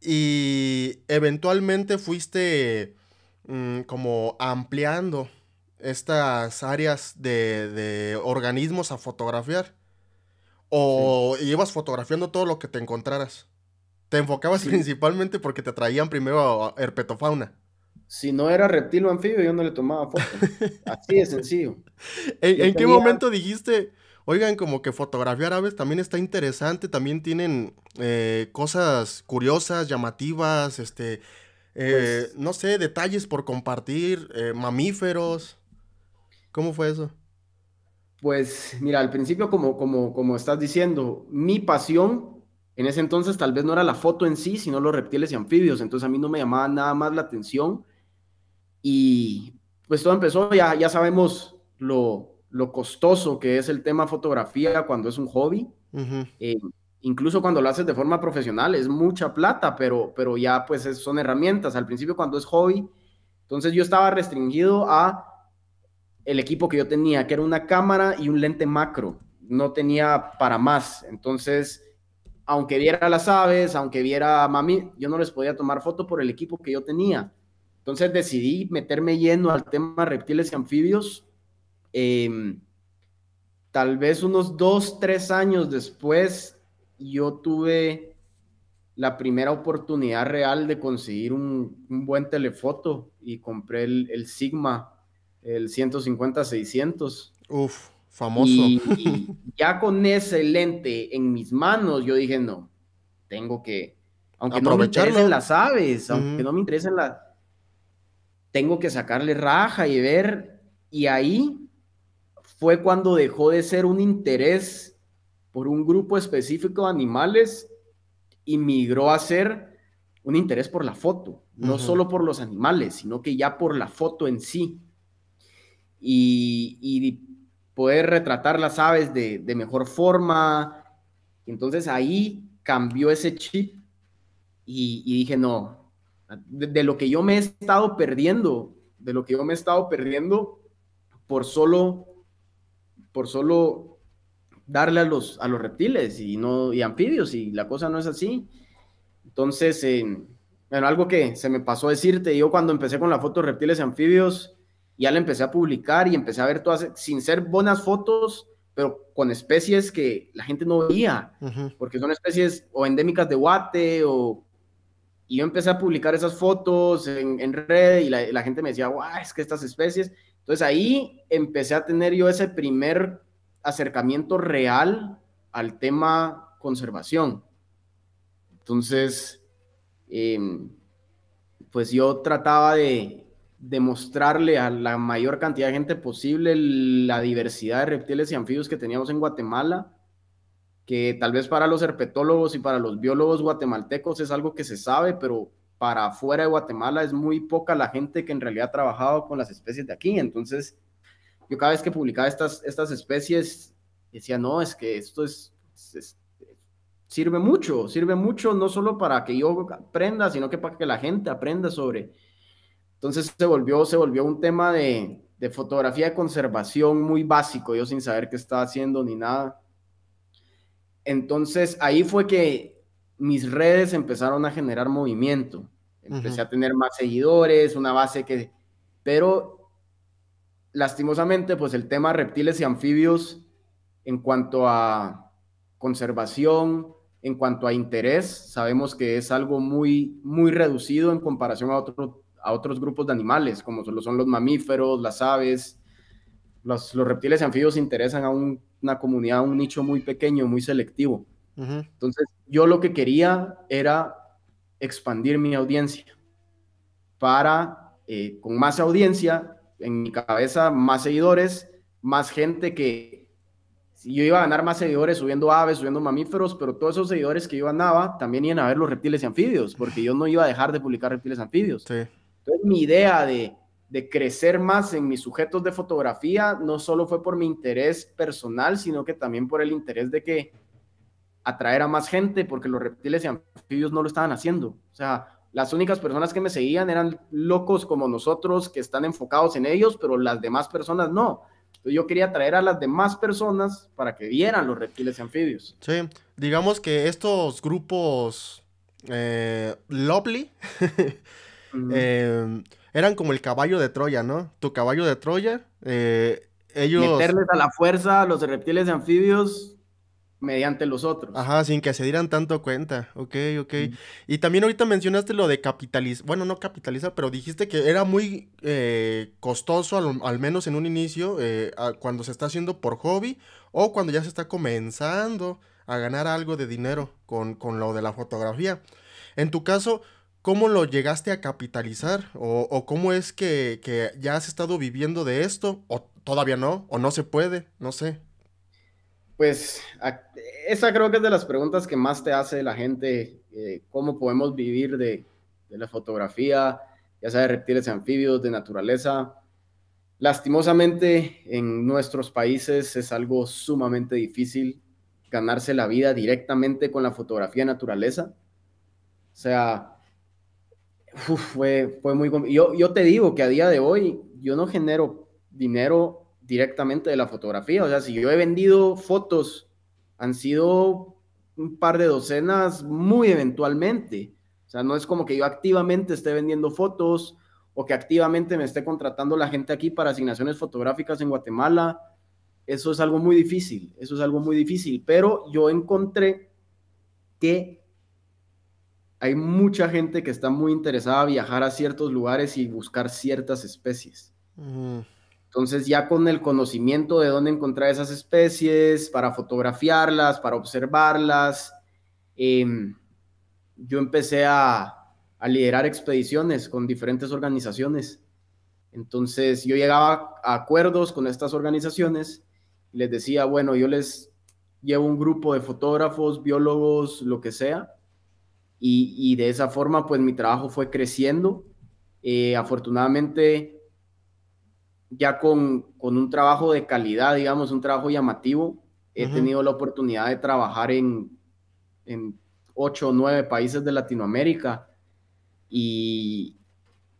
y eventualmente fuiste mm, como ampliando estas áreas de, organismos a fotografiar. O ibas fotografiando todo lo que te encontraras. Te enfocabas principalmente porque te atraían primero a herpetofauna. Si no era reptil o anfibio, yo no le tomaba foto. Así de sencillo. ¿En, qué momento dijiste, oigan, como que fotografiar aves también está interesante, también tienen eh, cosas curiosas, llamativas, este, eh, pues no sé, detalles por compartir, eh, mamíferos. ¿Cómo fue eso? Pues mira, al principio, como, como, como estás diciendo, mi pasión en ese entonces tal vez no era la foto en sí, sino los reptiles y anfibios, entonces a mí no me llamaba nada más la atención. Y pues todo empezó, ya, ya sabemos lo, costoso que es el tema fotografía cuando es un hobby. Eh, incluso cuando lo haces de forma profesional, es mucha plata, pero, pero ya pues son herramientas. Al principio cuando es hobby, entonces yo estaba restringido a el equipo que yo tenía, que era una cámara y un lente macro. No tenía para más. Entonces aunque viera las aves, aunque viera a mami, yo no les podía tomar foto por el equipo que yo tenía. Entonces decidí meterme lleno al tema reptiles y anfibios. Em, tal vez unos dos, tres años después, yo tuve la primera oportunidad real de conseguir un, buen telefoto y compré el, el Sigma, el 150-600. Uf. Famoso. Y, ya con ese lente en mis manos, yo dije, no, tengo que, aunque no me interesen las aves, aunque no me interesen las, tengo que sacarle raja y ver, y ahí fue cuando dejó de ser un interés por un grupo específico de animales y migró a ser un interés por la foto, no solo por los animales, sino que ya por la foto en sí. Y, y poder retratar las aves de, de mejor forma. Entonces ahí cambió ese chip y, dije, no, de, lo que yo me he estado perdiendo, de lo que yo me he estado perdiendo por solo, por solo darle a los, a los reptiles y, no, y anfibios y la cosa no es así. Entonces, bueno, algo que se me pasó a decirte, yo cuando empecé con la foto reptiles y anfibios, ya la empecé a publicar y empecé a ver todas, sin ser buenas fotos, pero con especies que la gente no veía, porque son especies o endémicas de Guate o... Y yo empecé a publicar esas fotos en, red y la, gente me decía, guau, es que estas especies... Entonces ahí empecé a tener yo ese primer acercamiento real al tema conservación. Entonces, em, pues yo trataba de, demostrarle a la mayor cantidad de gente posible la diversidad de reptiles y anfibios que teníamos en Guatemala, que tal vez para los herpetólogos y para los biólogos guatemaltecos es algo que se sabe, pero para afuera de Guatemala es muy poca la gente que en realidad ha trabajado con las especies de aquí. Entonces, yo cada vez que publicaba estas, estas especies, decía, no, es que esto es, sirve mucho, sirve mucho no solo para que yo aprenda, sino que para que la gente aprenda sobre entonces se volvió, se volvió un tema de, fotografía de conservación muy básico, yo sin saber qué estaba haciendo ni nada. Entonces ahí fue que mis redes empezaron a generar movimiento. Empecé a tener más seguidores, una base que... Pero lastimosamente, pues el tema reptiles y anfibios en cuanto a conservación, en cuanto a interés, sabemos que es algo muy, muy reducido en comparación a otro a otros grupos de animales, como son los mamíferos, las aves. Los, reptiles y anfibios interesan a una comunidad, un nicho muy pequeño, muy selectivo. Entonces, yo lo que quería era expandir mi audiencia para, eh, con más audiencia, en mi cabeza, más seguidores, más gente que si yo iba a ganar más seguidores subiendo aves, subiendo mamíferos, pero todos esos seguidores que yo ganaba también iban a ver los reptiles y anfibios, porque yo no iba a dejar de publicar reptiles y anfibios. Sí. Entonces, mi idea de, de crecer más en mis sujetos de fotografía no solo fue por mi interés personal, sino que también por el interés de que atraer a más gente, porque los reptiles y anfibios no lo estaban haciendo. O sea, las únicas personas que me seguían eran locos como nosotros que están enfocados en ellos, pero las demás personas no. Entonces yo quería atraer a las demás personas para que vieran los reptiles y anfibios. Sí, digamos que estos grupos eh, lovely Em, eran como el caballo de Troya, ¿no? Tu caballo de Troya. Eh, ellos... Meterles a la fuerza a los reptiles y anfibios mediante los otros. Ajá, sin que se dieran tanto cuenta. Ok, ok. Y también ahorita mencionaste lo de capitalizar. Bueno, no capitalizar, pero dijiste que era muy eh, costoso, al, menos en un inicio, eh, cuando se está haciendo por hobby o cuando ya se está comenzando a ganar algo de dinero con, con lo de la fotografía. En tu caso, ¿Cómo lo llegaste a capitalizar? ¿O, cómo es que, ya has estado viviendo de esto? ¿O todavía no? ¿O no se puede? No sé. Pues esa creo que es de las preguntas que más te hace la gente. Eh, ¿Cómo podemos vivir de, de la fotografía, ya sea de reptiles, anfibios, de naturaleza? Lastimosamente, en nuestros países es algo sumamente difícil ganarse la vida directamente con la fotografía de naturaleza. O sea, fue, fue muy yo, yo te digo que a día de hoy yo no genero dinero directamente de la fotografía. O sea, si yo he vendido fotos, han sido un par de docenas muy eventualmente. O sea, no es como que yo activamente esté vendiendo fotos o que activamente me esté contratando la gente aquí para asignaciones fotográficas en Guatemala. Eso es algo muy difícil, eso es algo muy difícil. Pero yo encontré que hay mucha gente que está muy interesada a viajar a ciertos lugares y buscar ciertas especies. Entonces ya con el conocimiento de dónde encontrar esas especies, para fotografiarlas, para observarlas, em, yo empecé a, a, liderar expediciones con diferentes organizaciones. Entonces yo llegaba a acuerdos con estas organizaciones y les decía, bueno, yo les llevo un grupo de fotógrafos, biólogos, lo que sea, y, de esa forma pues mi trabajo fue creciendo. Eh, afortunadamente ya con, con, un trabajo de calidad, digamos, un trabajo llamativo, he tenido la oportunidad de trabajar en, en o nueve países de Latinoamérica y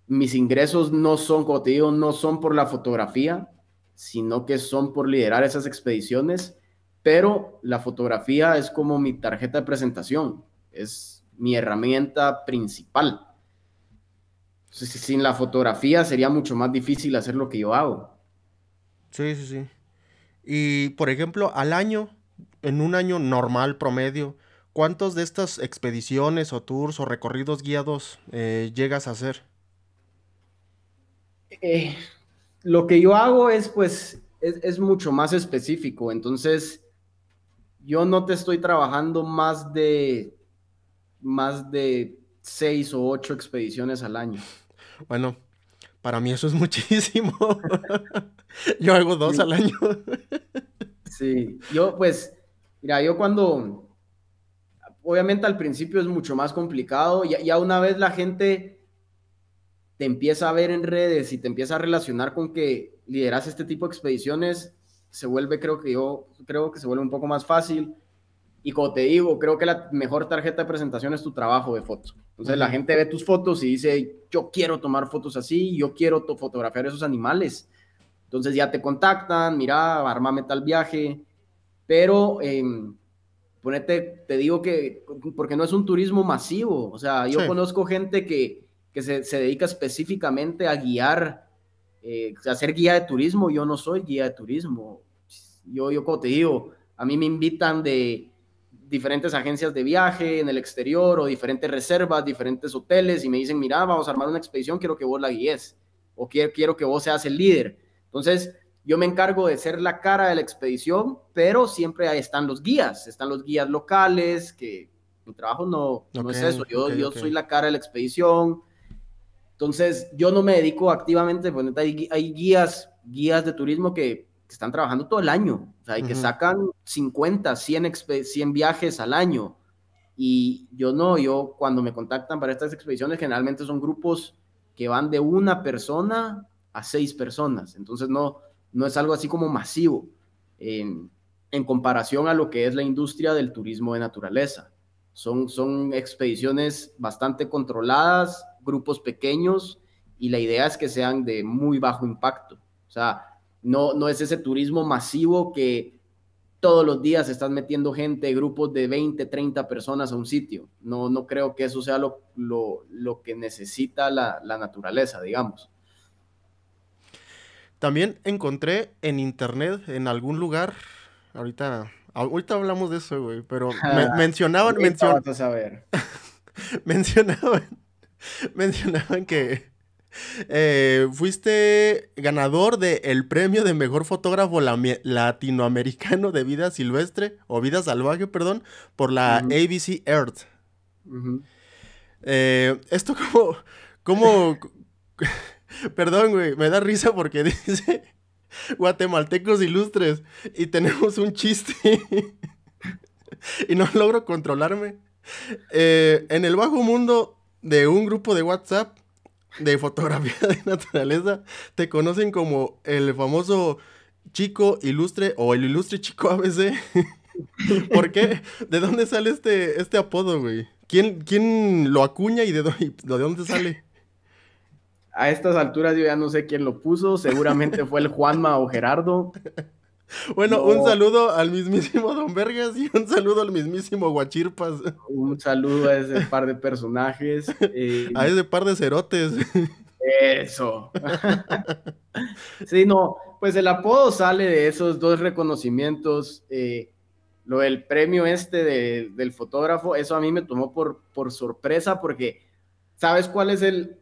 mis ingresos no son, como digo, no son por la fotografía, sino que son por liderar esas expediciones, pero la fotografía es como mi tarjeta de presentación, es mi herramienta principal. sin la fotografía sería mucho más difícil hacer lo que yo hago. Sí, sí, sí. Y, por ejemplo, al año, en un año normal promedio, ¿cuántos de estas expediciones o tours o recorridos guiados eh, llegas a hacer? Eh, lo que yo hago es, pues, es mucho más específico. Entonces, yo no te estoy trabajando más de más de seis o ocho expediciones al año. Bueno, para mí eso es muchísimo. yo hago dos al año. sí, yo pues, mira, yo cuando, obviamente al principio es mucho más complicado, ya, ya una vez la gente te empieza a ver en redes y te empieza a relacionar con que lideras este tipo de expediciones, se vuelve, creo que yo, creo que se vuelve un poco más fácil. Y como te digo, creo que la mejor tarjeta de presentación es tu trabajo de fotos. Entonces la gente ve tus fotos y dice, yo quiero tomar fotos así, yo quiero fotografiar esos animales. Entonces ya te contactan, mira, armame tal viaje, pero eh, ponete, te digo que, porque no es un turismo masivo, o sea, yo conozco gente que, que se, dedica específicamente a guiar, eh, a ser guía de turismo, yo no soy guía de turismo, yo, yo como te digo, a mí me invitan de, diferentes agencias de viaje en el exterior o diferentes reservas, diferentes hoteles y me dicen, mira, vamos a armar una expedición, quiero que vos la guíes o quiero, que vos seas el líder. Entonces, yo me encargo de ser la cara de la expedición, pero siempre ahí están los guías, están los guías locales, que mi trabajo no, no es eso, yo, soy la cara de la expedición. Entonces, yo no me dedico activamente, pues, hay, guías, guías de turismo que están trabajando todo el año, o sea, y que sacan 50, 100, 100 viajes al año. Y yo no, yo cuando me contactan para estas expediciones, generalmente son grupos que van de una persona a seis personas. Entonces no, no es algo así como masivo en, en, comparación a lo que es la industria del turismo de naturaleza. Son, son expediciones bastante controladas, grupos pequeños y la idea es que sean de muy bajo impacto. O sea, no, no es ese turismo masivo que todos los días estás metiendo gente, grupos de 20, 30 personas a un sitio. No, no creo que eso sea lo, que necesita la, naturaleza, digamos. También encontré en internet, en algún lugar, ahorita, ahorita hablamos de eso, güey, pero mencionaban, mencionaban, mencionaban, mencionaban que eh, fuiste ganador del premio de mejor fotógrafo latinoamericano de vida silvestre o vida salvaje, perdón, por la ABC Earth. Eh, esto como, como, perdón, güey, me da risa porque dice guatemaltecos ilustres y tenemos un chiste y no logro controlarme. Eh, en el bajo mundo de un grupo de WhatsApp de fotografía de naturaleza te conocen como el famoso chico ilustre o el ilustre chico ABC. ¿Por qué? ¿De dónde sale este, este apodo, güey? ¿Quién, ¿Quién lo acuña y de, y de dónde sale? A estas alturas yo ya no sé quién lo puso, seguramente fue el Juanma o Gerardo, Bueno, un saludo al mismísimo Don Vergas y un saludo al mismísimo Guachirpas. Un saludo a ese par de personajes. a eh, ese par de cerotes. Eso. sí, no, pues el apodo sale de esos dos reconocimientos. Eh, lo del premio este del fotógrafo, eso a mí me tomó por, por sorpresa porque, ¿sabes cuál es el,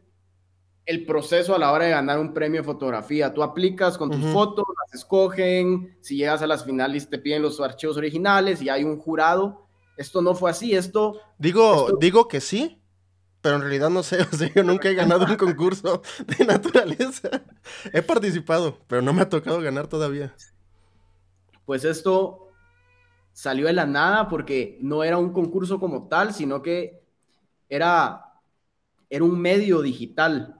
el proceso a la hora de ganar un premio de fotografía. Tú aplicas con tus fotos, las escogen, si llegas a las finales te piden los archivos originales y hay un jurado. Esto no fue así, esto... Digo, digo que sí, pero en realidad no sé, o sea, yo nunca he ganado un concurso de naturaleza. He participado, pero no me ha tocado ganar todavía. Pues esto salió de la nada porque no era un concurso como tal, sino que era, era un medio digital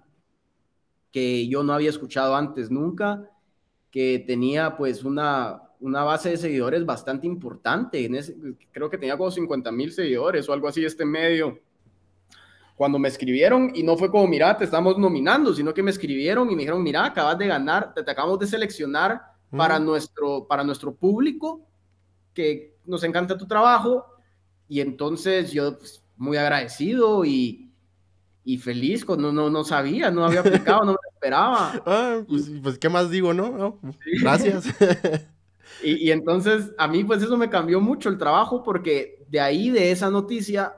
que yo no había escuchado antes nunca, que tenía pues una, una base de seguidores bastante importante. creo que tenía como 50 mil seguidores o algo así este medio. Cuando me escribieron, y no fue como, mira, te estamos nominando, sino que me escribieron y me dijeron, mira, acabas de ganar, te, acabamos de seleccionar mm. para, nuestro, para nuestro público, que nos encanta tu trabajo. Y entonces yo, pues, muy agradecido y, y feliz, no, no, no sabía, no había aplicado, no me esperaba. Ah, pues, pues, ¿qué más digo, no? Pues, gracias. y, y, entonces a mí pues eso me cambió mucho el trabajo porque de ahí, de esa noticia,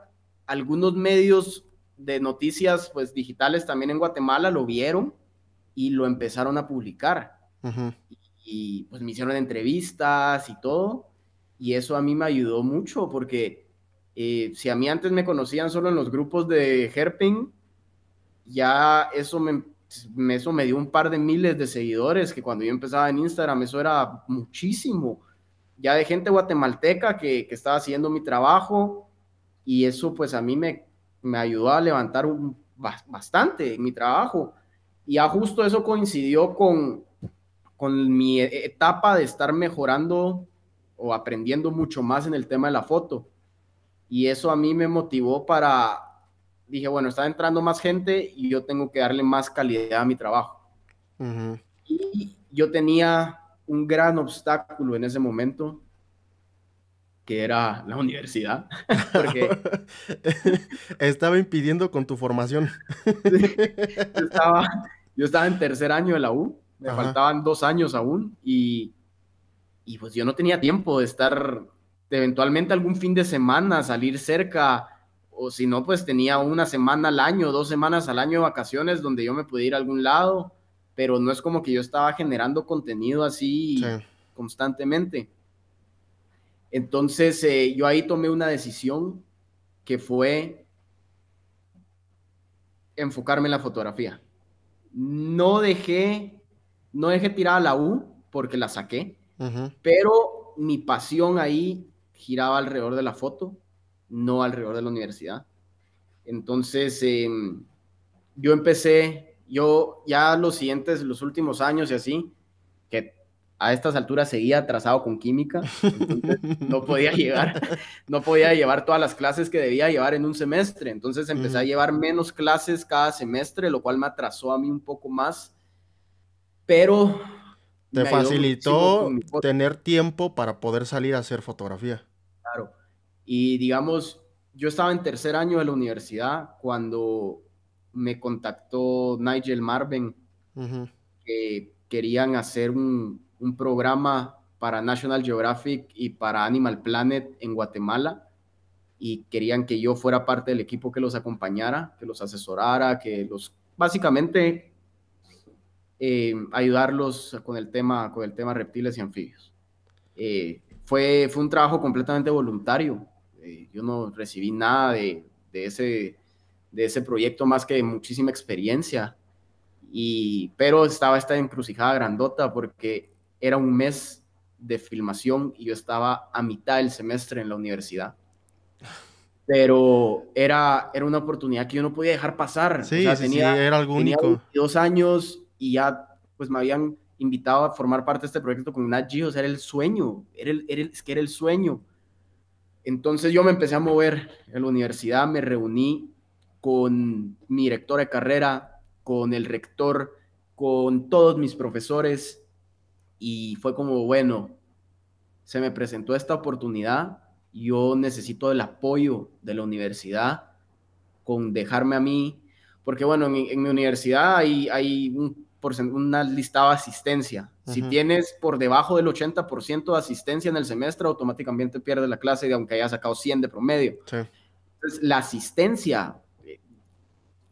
algunos medios de noticias pues digitales también en Guatemala lo vieron y lo empezaron a publicar. y, pues me hicieron entrevistas y todo. Y eso a mí me ayudó mucho porque... Eh, si a mí antes me conocían solo en los grupos de Herping, ya eso me, eso me dio un par de miles de seguidores, que cuando yo empezaba en Instagram eso era muchísimo, ya de gente guatemalteca que, que estaba haciendo mi trabajo y eso pues a mí me, me ayudó a levantar bastante mi trabajo. Y ya justo eso coincidió con, con mi e, etapa de estar mejorando o aprendiendo mucho más en el tema de la foto. Y eso a mí me motivó para dije, bueno, está entrando más gente y yo tengo que darle más calidad a mi trabajo. Y yo tenía un gran obstáculo en ese momento, que era la universidad, porque estaba impidiendo con tu formación. yo, estaba, en tercer año de la U, me faltaban dos años aún y, y pues yo no tenía tiempo de estar, eventualmente algún fin de semana, salir cerca o si no, pues tenía una semana al año, dos semanas al año de vacaciones donde yo me pude ir a algún lado, pero no es como que yo estaba generando contenido así constantemente. Entonces eh, yo ahí tomé una decisión que fue enfocarme en la fotografía. No dejé, no dejé tirar a la U porque la saqué, pero mi pasión ahí giraba alrededor de la foto no alrededor de la universidad. Entonces, em, yo empecé, yo ya los siguientes, los últimos años y así, que a estas alturas seguía atrasado con química, no podía llegar, no podía llevar todas las clases que debía llevar en un semestre, entonces empecé a llevar menos clases cada semestre, lo cual me atrasó a mí un poco más, pero... Te facilitó tener tiempo para poder salir a hacer fotografía. Y digamos, yo estaba en tercer año de la universidad cuando me contactó Nigel Marvin, que querían hacer un, un, programa para National Geographic y para Animal Planet en Guatemala y querían que yo fuera parte del equipo que los acompañara, que los asesorara, que los básicamente eh, ayudarlos con el tema con el tema reptiles y anfibios. Eh, fue, fue un trabajo completamente voluntario eh, yo no recibí nada de, de, ese, de ese proyecto más que muchísima experiencia. Y, pero estaba esta encrucijada grandota porque era un mes de filmación y yo estaba a mitad del semestre en la universidad. Pero era, era una oportunidad que yo no podía dejar pasar. Sí, tenía, era algo único. Dos años y ya pues me habían invitado a formar parte de este proyecto con Nat Geo, o sea, era el sueño, era era es que era el sueño. Entonces yo me empecé a mover en la universidad, me reuní con mi rector de carrera, con el rector, con todos mis profesores y fue como, bueno, se me presentó esta oportunidad, yo necesito el apoyo de la universidad con dejarme a mí, porque bueno, en, mi universidad hay, hay un una listada de asistencia. Si tienes por debajo del 80% de asistencia en el semestre, automáticamente pierdes la clase, aunque hayas sacado 100 de promedio. Entonces, la asistencia, eh,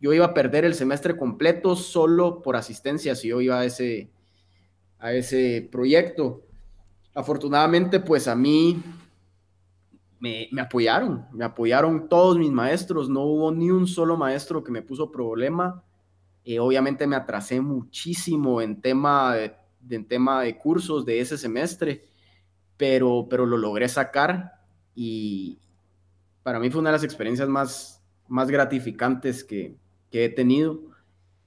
yo iba a perder el semestre completo solo por asistencia si yo iba a ese, a ese proyecto. Afortunadamente, pues a mí me, me apoyaron, me apoyaron todos mis maestros, no hubo ni un solo maestro que me puso problema eh, obviamente me atrasé muchísimo en tema de, tema de cursos de ese semestre, pero, pero lo logré sacar y para mí fue una de las experiencias más, más gratificantes que, he tenido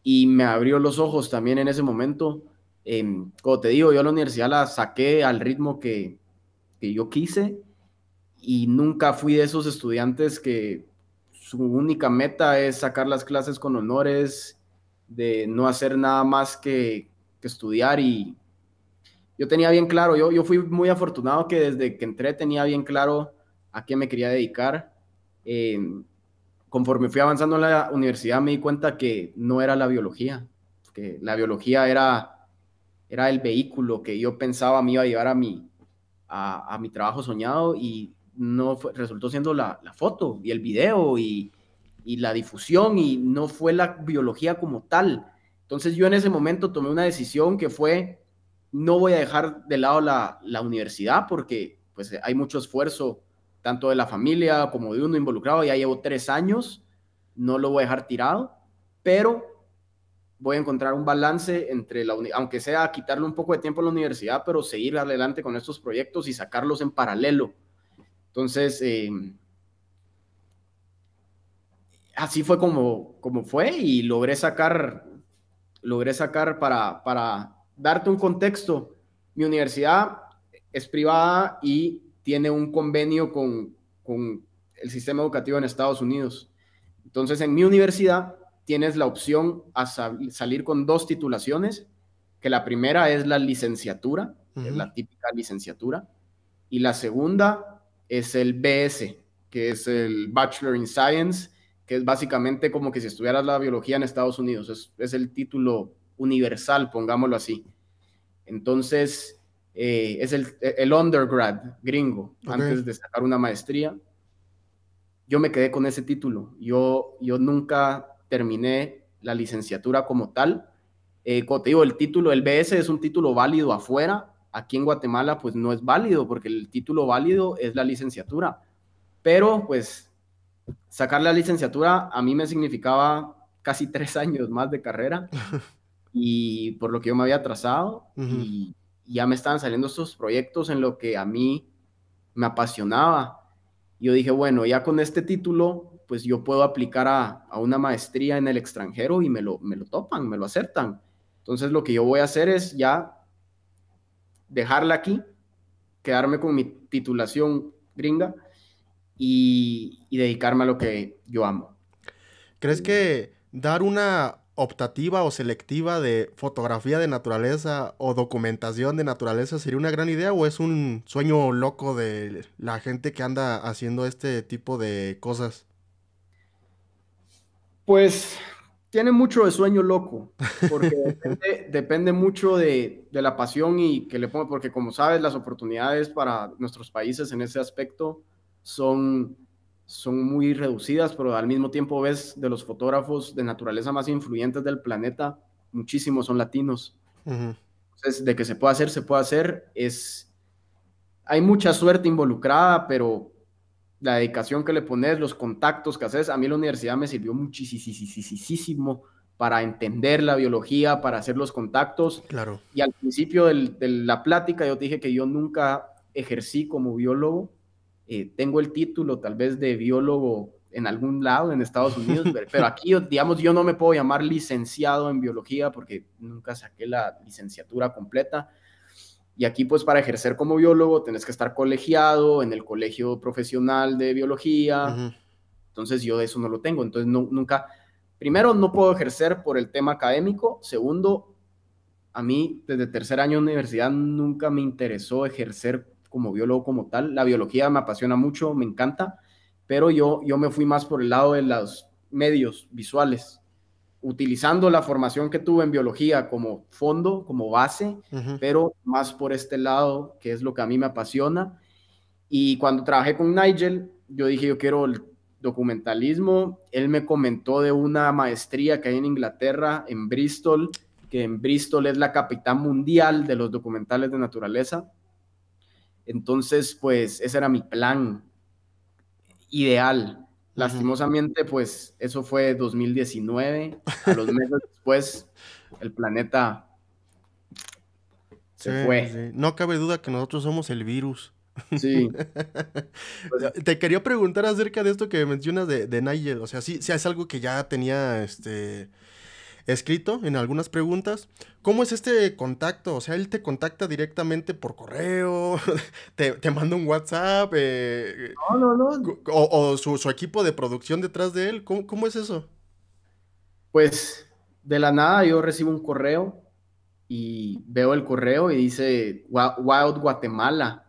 y me abrió los ojos también en ese momento. Em, como te digo, yo la universidad la saqué al ritmo que, que yo quise y nunca fui de esos estudiantes que su única meta es sacar las clases con honores de no hacer nada más que, estudiar y yo tenía bien claro, yo, yo fui muy afortunado que desde que entré tenía bien claro a qué me quería dedicar. Em, conforme fui avanzando en la universidad me di cuenta que no era la biología, que la biología era, era el vehículo que yo pensaba me iba a llevar a mi, a, mi trabajo soñado y no resultó siendo la, la, foto y el video y, y la difusión y no fue la biología como tal. Entonces yo en ese momento tomé una decisión que fue, no voy a dejar de lado la, universidad porque pues hay mucho esfuerzo tanto de la familia como de uno involucrado, ya llevo tres años, no lo voy a dejar tirado, pero voy a encontrar un balance entre la, aunque sea quitarle un poco de tiempo a la universidad, pero seguir adelante con estos proyectos y sacarlos en paralelo. Entonces, eh, así fue como, como fue y logré sacar, logré sacar para, para darte un contexto. Mi universidad es privada y tiene un convenio con, con el sistema educativo en Estados Unidos. Entonces, en mi universidad tienes la opción a salir con dos titulaciones, que la primera es la licenciatura, la típica licenciatura, y la segunda es el BS, que es el Bachelor in Science, que es básicamente como que si estudiaras la biología en Estados Unidos, es, el título universal, pongámoslo así. Entonces, eh, es el, undergrad gringo, antes de sacar una maestría. Yo me quedé con ese título. Yo, yo nunca terminé la licenciatura como tal. Eh, como te digo, el título, el BS es un título válido afuera. Aquí en Guatemala, pues no es válido, porque el título válido es la licenciatura. Pero, pues, sacar la licenciatura a mí me significaba casi tres años más de carrera y por lo que yo me había trazado y ya me estaban saliendo estos proyectos en lo que a mí me apasionaba. Yo dije, bueno, ya con este título, pues yo puedo aplicar a, una maestría en el extranjero y me lo, me lo topan, me lo aceptan. Entonces lo que yo voy a hacer es ya dejarla aquí, quedarme con mi titulación gringa y, dedicarme a lo que yo amo. ¿Crees que dar una optativa o selectiva de fotografía de naturaleza o documentación de naturaleza sería una gran idea o es un sueño loco de la gente que anda haciendo este tipo de cosas? Pues tiene mucho de sueño loco, porque depende, mucho de, la pasión y que le ponga, porque como sabes, las oportunidades para nuestros países en ese aspecto son, son muy reducidas, pero al mismo tiempo ves de los fotógrafos de naturaleza más influyentes del planeta, muchísimos son latinos. Entonces, de que se puede hacer, se puede hacer. Es, hay mucha suerte involucrada, pero la dedicación que le pones, los contactos que haces, a mí la universidad me sirvió muchísimo para entender la biología, para hacer los contactos. Claro. Y al principio de la plática yo te dije que yo nunca ejercí como biólogo, eh, tengo el título tal vez de biólogo en algún lado en Estados Unidos, pero aquí, digamos, yo no me puedo llamar licenciado en biología porque nunca saqué la licenciatura completa. Y aquí, pues, para ejercer como biólogo, tenés que estar colegiado en el colegio profesional de biología. Entonces, yo de eso no lo tengo. Entonces, no, nunca, primero, no puedo ejercer por el tema académico. Segundo, a mí, desde tercer año de universidad, nunca me interesó ejercer como biólogo como tal. La biología me apasiona mucho, me encanta, pero yo, yo me fui más por el lado de los medios visuales, utilizando la formación que tuve en biología como fondo, como base, pero más por este lado, que es lo que a mí me apasiona. Y cuando trabajé con Nigel, yo dije, yo quiero el documentalismo. Él me comentó de una maestría que hay en Inglaterra, en Bristol, que en Bristol es la capital mundial de los documentales de naturaleza. Entonces, pues ese era mi plan ideal. Lastimosamente, pues eso fue 2019. A los meses después, el planeta se fue. No cabe duda que nosotros somos el virus. Sí. Te quería preguntar acerca de esto que mencionas de, de Nigel. O sea, si sí, es algo que ya tenía este escrito en algunas preguntas. ¿Cómo es este contacto? O sea, él te contacta directamente por correo, te, te manda un WhatsApp. Eh, no, no, no. O, su, equipo de producción detrás de él. ¿Cómo, es eso? Pues de la nada yo recibo un correo y veo el correo y dice Wild Guatemala.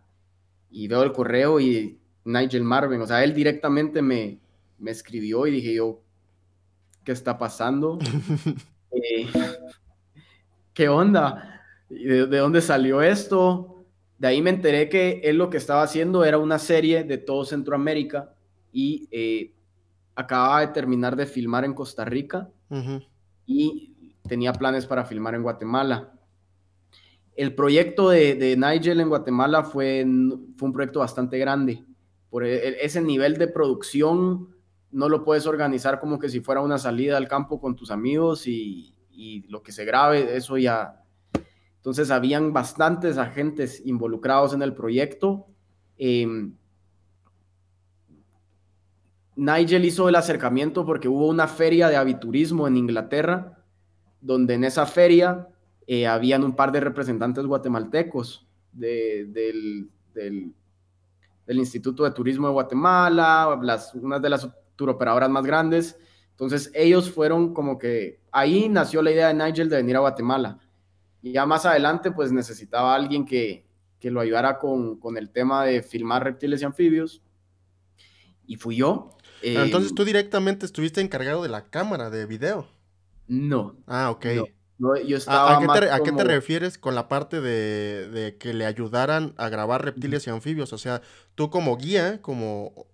Y veo el correo y Nigel Marvin, o sea, él directamente me, me escribió y dije yo, ¿qué está pasando? Eh, ¿Qué onda? ¿De, dónde salió esto? De ahí me enteré que él lo que estaba haciendo era una serie de todo Centroamérica y eh, acababa de terminar de filmar en Costa Rica y tenía planes para filmar en Guatemala. El proyecto de, Nigel en Guatemala fue, fue, un proyecto bastante grande. Por e, e, ese nivel de producción no lo puedes organizar como que si fuera una salida al campo con tus amigos y, lo que se grabe, eso ya. Entonces habían bastantes agentes involucrados en el proyecto. Em, Nigel hizo el acercamiento porque hubo una feria de aviturismo en Inglaterra, donde en esa feria eh, habían un par de representantes guatemaltecos del, Instituto de Turismo de Guatemala, unas de las turoperadoras más grandes. Entonces ellos fueron como que ahí nació la idea de Nigel de venir a Guatemala. Y ya más adelante pues necesitaba alguien que, lo ayudara con, el tema de filmar reptiles y anfibios. Y fui yo. Eh, entonces tú directamente estuviste encargado de la cámara de video. No. Ah, ok. yo estaba ¿A, qué te, ¿A, qué te, refieres con la parte de, de, que le ayudaran a grabar reptiles y anfibios? O sea, tú como guía, como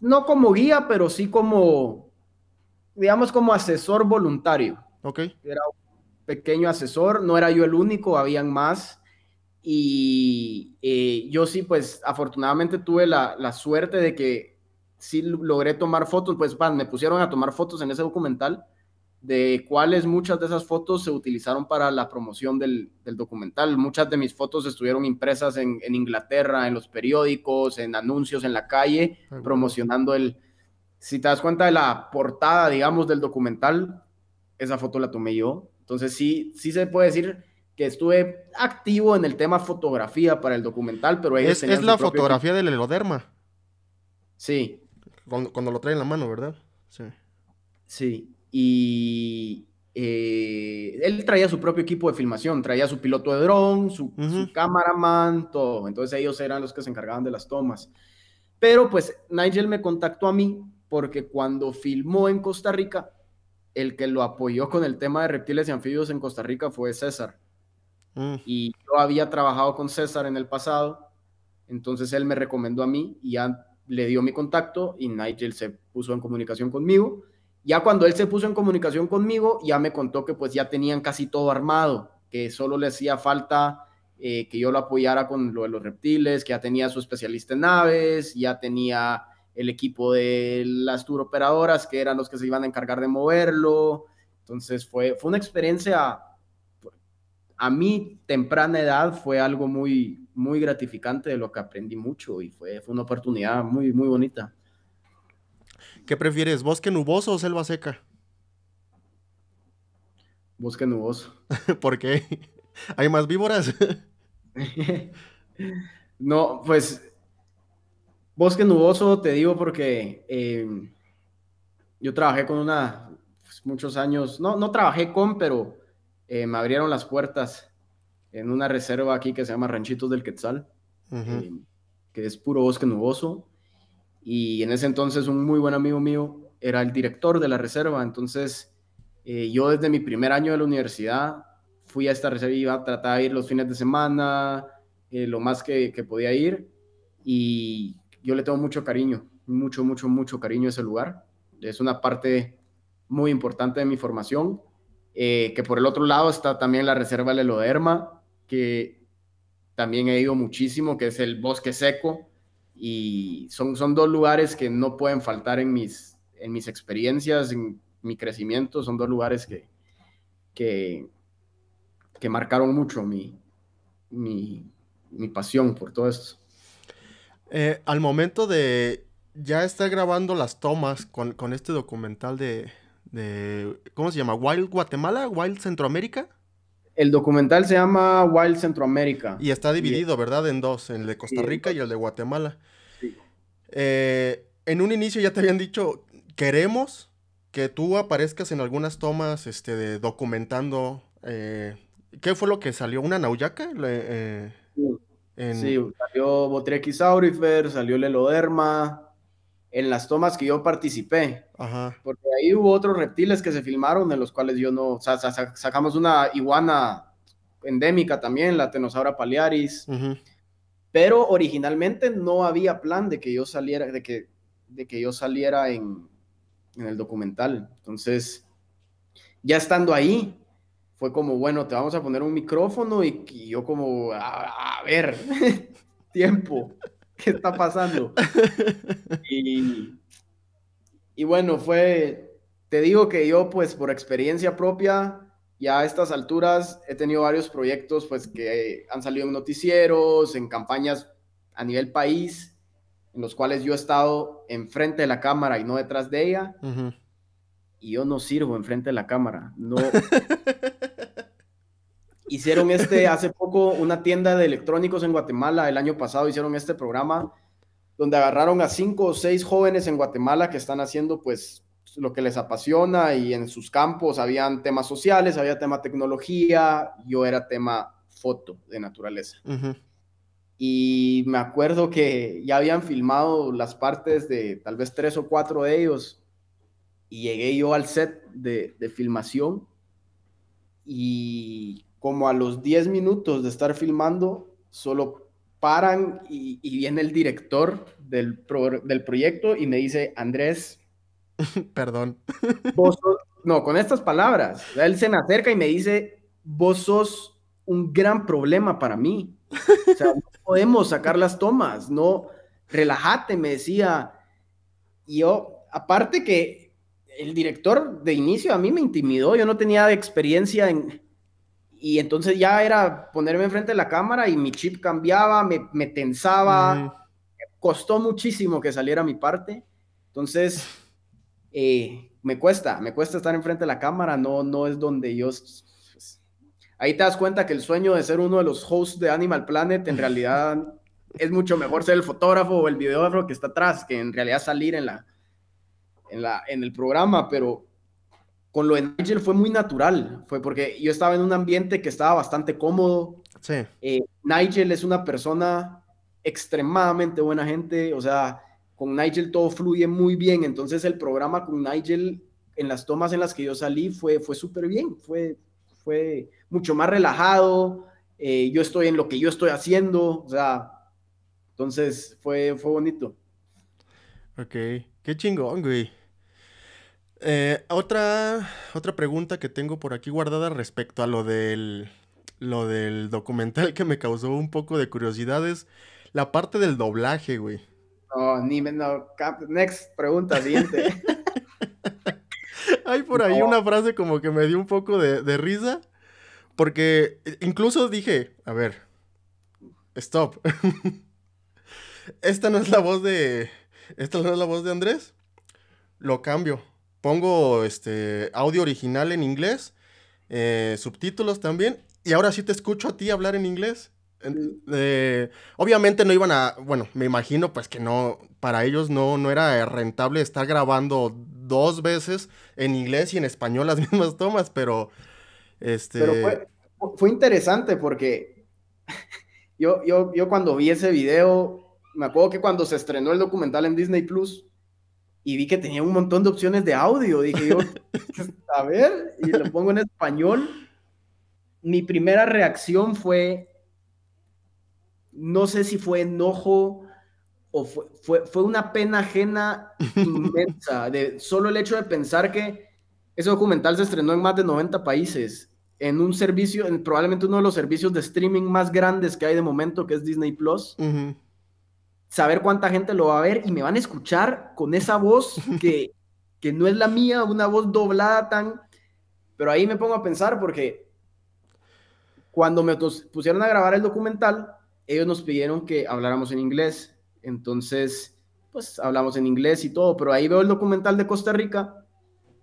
no como guía, pero sí como, digamos, como asesor voluntario. Ok. Era un pequeño asesor, no era yo el único, habían más. Y eh, yo sí, pues afortunadamente tuve la, suerte de que sí logré tomar fotos, pues me pusieron a tomar fotos en ese documental de cuáles muchas de esas fotos se utilizaron para la promoción del, documental. Muchas de mis fotos estuvieron impresas en, Inglaterra, en los periódicos, en anuncios en la calle, promocionando el... Si te das cuenta de la portada, digamos, del documental, esa foto la tomé yo. Entonces sí, sí se puede decir que estuve activo en el tema fotografía para el documental, pero es, la fotografía del heloderma. Sí. Cuando, cuando, lo trae en la mano, ¿verdad? Sí. Sí y eh, él traía su propio equipo de filmación, traía su piloto de dron, su, cameraman, todo. Entonces ellos eran los que se encargaban de las tomas. Pero pues Nigel me contactó a mí porque cuando filmó en Costa Rica, el que lo apoyó con el tema de reptiles y anfibios en Costa Rica fue César. Mm. Y yo había trabajado con César en el pasado, entonces él me recomendó a mí y ya le dio mi contacto y Nigel se puso en comunicación conmigo ya cuando él se puso en comunicación conmigo, ya me contó que pues ya tenían casi todo armado, que solo le hacía falta eh, que yo lo apoyara con lo de los reptiles, que ya tenía su especialista en naves, ya tenía el equipo de las tour operadoras, que eran los que se iban a encargar de moverlo. Entonces fue, fue una experiencia, pues, a mi temprana edad fue algo muy, muy gratificante de lo que aprendí mucho y fue, fue una oportunidad muy, muy bonita. ¿Qué prefieres, bosque nuboso o selva seca? Bosque nuboso. ¿Por qué? ¿Hay más víboras? no, pues bosque nuboso te digo porque eh, yo trabajé con una pues, muchos años, no, no trabajé con, pero eh, me abrieron las puertas en una reserva aquí que se llama Ranchitos del Quetzal, eh, que es puro bosque nuboso. Y en ese entonces un muy buen amigo mío era el director de la reserva. Entonces eh, yo desde mi primer año de la universidad fui a esta reserva, iba, tratar de ir los fines de semana, eh, lo más que, podía ir. Y yo le tengo mucho cariño, mucho, mucho, mucho cariño a ese lugar. Es una parte muy importante de mi formación. Eh, que por el otro lado está también la reserva de que también he ido muchísimo, que es el bosque seco, y son, son dos lugares que no pueden faltar en mis, en mis experiencias, en mi crecimiento, son dos lugares que, que, que marcaron mucho mi, mi, mi, pasión por todo esto. Eh, al momento de ya estar grabando las tomas con, con este documental de, de, ¿cómo se llama? Wild Guatemala, Wild Centroamérica. El documental se llama Wild Centroamérica. Y está dividido, ¿verdad? En dos, el de Costa Rica y el de Guatemala. Eh, en un inicio ya te habían dicho, queremos que tú aparezcas en algunas tomas este, documentando. Eh, ¿Qué fue lo que salió? ¿Una nauyaca? Eh, sí, salió Botrytis salió salió Leloderma, en las tomas que yo participé. Ajá. Porque ahí hubo otros reptiles que se filmaron, en los cuales yo no. O sea, sacamos una iguana endémica también, la Tenosaura paliaris. Pero originalmente no había plan de que yo saliera, de que, de que yo saliera en, en el documental. Entonces, ya estando ahí, fue como, bueno, te vamos a poner un micrófono y, yo como, a, a ver, tiempo. ¿Qué está pasando? Y, y bueno, fue, te digo que yo pues por experiencia propia, ya a estas alturas he tenido varios proyectos pues que han salido en noticieros, en campañas a nivel país, en los cuales yo he estado enfrente de la cámara y no detrás de ella. Y yo no sirvo enfrente de la cámara. No, Hicieron este, hace poco, una tienda de electrónicos en Guatemala, el año pasado hicieron este programa donde agarraron a cinco o seis jóvenes en Guatemala que están haciendo pues lo que les apasiona y en sus campos habían temas sociales, había tema tecnología, yo era tema foto de naturaleza. Y me acuerdo que ya habían filmado las partes de tal vez tres o cuatro de ellos y llegué yo al set de filmación y como a los 10 minutos de estar filmando, solo paran y, viene el director del, proyecto y me dice, Andrés, perdón, no, con estas palabras, él se me acerca y me dice, vos sos un gran problema para mí. no podemos sacar las tomas, no, relájate, me decía. Y yo, aparte que el director de inicio a mí me intimidó, yo no tenía experiencia en, y entonces ya era ponerme enfrente de la cámara y mi chip cambiaba, me, me tensaba, costó muchísimo que saliera mi parte, entonces eh, me cuesta, me cuesta estar enfrente de la cámara, no, no es donde yo... Pues, ahí te das cuenta que el sueño de ser uno de los hosts de Animal Planet en realidad es mucho mejor ser el fotógrafo o el videógrafo que está atrás que en realidad salir en la... En, la, en el programa, pero con lo de Nigel fue muy natural, fue porque yo estaba en un ambiente que estaba bastante cómodo. Sí. Eh, Nigel es una persona extremadamente buena gente, o sea, con Nigel todo fluye muy bien, entonces el programa con Nigel en las tomas en las que yo salí fue, fue súper bien, fue, fue mucho más relajado, eh, yo estoy en lo que yo estoy haciendo, o sea, entonces fue, fue bonito. Ok, qué chingo, güey. Eh, otra, otra pregunta que tengo por aquí guardada respecto a lo del, lo del documental que me causó un poco de curiosidad es la parte del doblaje, güey. No, ni menos next pregunta, siguiente. Hay por ahí una frase como que me dio un poco de, de risa, porque incluso dije, a ver, stop. Esta no es la voz de. Esta no es la voz de Andrés. Lo cambio pongo este audio original en inglés, eh, subtítulos también, y ahora sí te escucho a ti hablar en inglés. Eh, obviamente no iban a, bueno, me imagino pues que no, para ellos no, no era rentable estar grabando dos veces en inglés y en español las mismas tomas, pero este... Pero fue, fue interesante porque yo, yo, yo cuando vi ese video, me acuerdo que cuando se estrenó el documental en Disney Plus, y vi que tenía un montón de opciones de audio. Dije yo, pues, a ver, y lo pongo en español. Mi primera reacción fue, no sé si fue enojo o fue, una pena ajena inmensa, de solo el hecho de pensar que ese documental se estrenó en más de 90 países, en un servicio, en probablemente uno de los servicios de streaming más grandes que hay de momento, que es Disney Plus saber cuánta gente lo va a ver y me van a escuchar con esa voz que, no es la mía, una voz doblada tan... Pero ahí me pongo a pensar porque cuando me pusieron a grabar el documental, ellos nos pidieron que habláramos en inglés. Entonces, pues hablamos en inglés y todo, pero ahí veo el documental de Costa Rica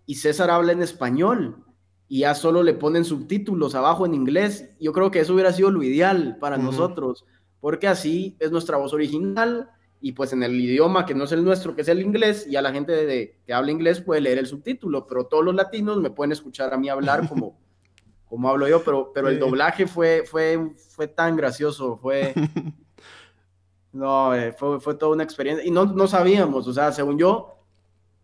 y César habla en español y ya solo le ponen subtítulos abajo en inglés. Yo creo que eso hubiera sido lo ideal para nosotros porque así es nuestra voz original y pues en el idioma que no es el nuestro, que es el inglés, y a la gente de, que habla inglés puede leer el subtítulo, pero todos los latinos me pueden escuchar a mí hablar como, como hablo yo, pero, pero el doblaje fue, fue, fue tan gracioso, fue... No, eh, fue, fue, toda una experiencia y no, no sabíamos, o sea, según yo,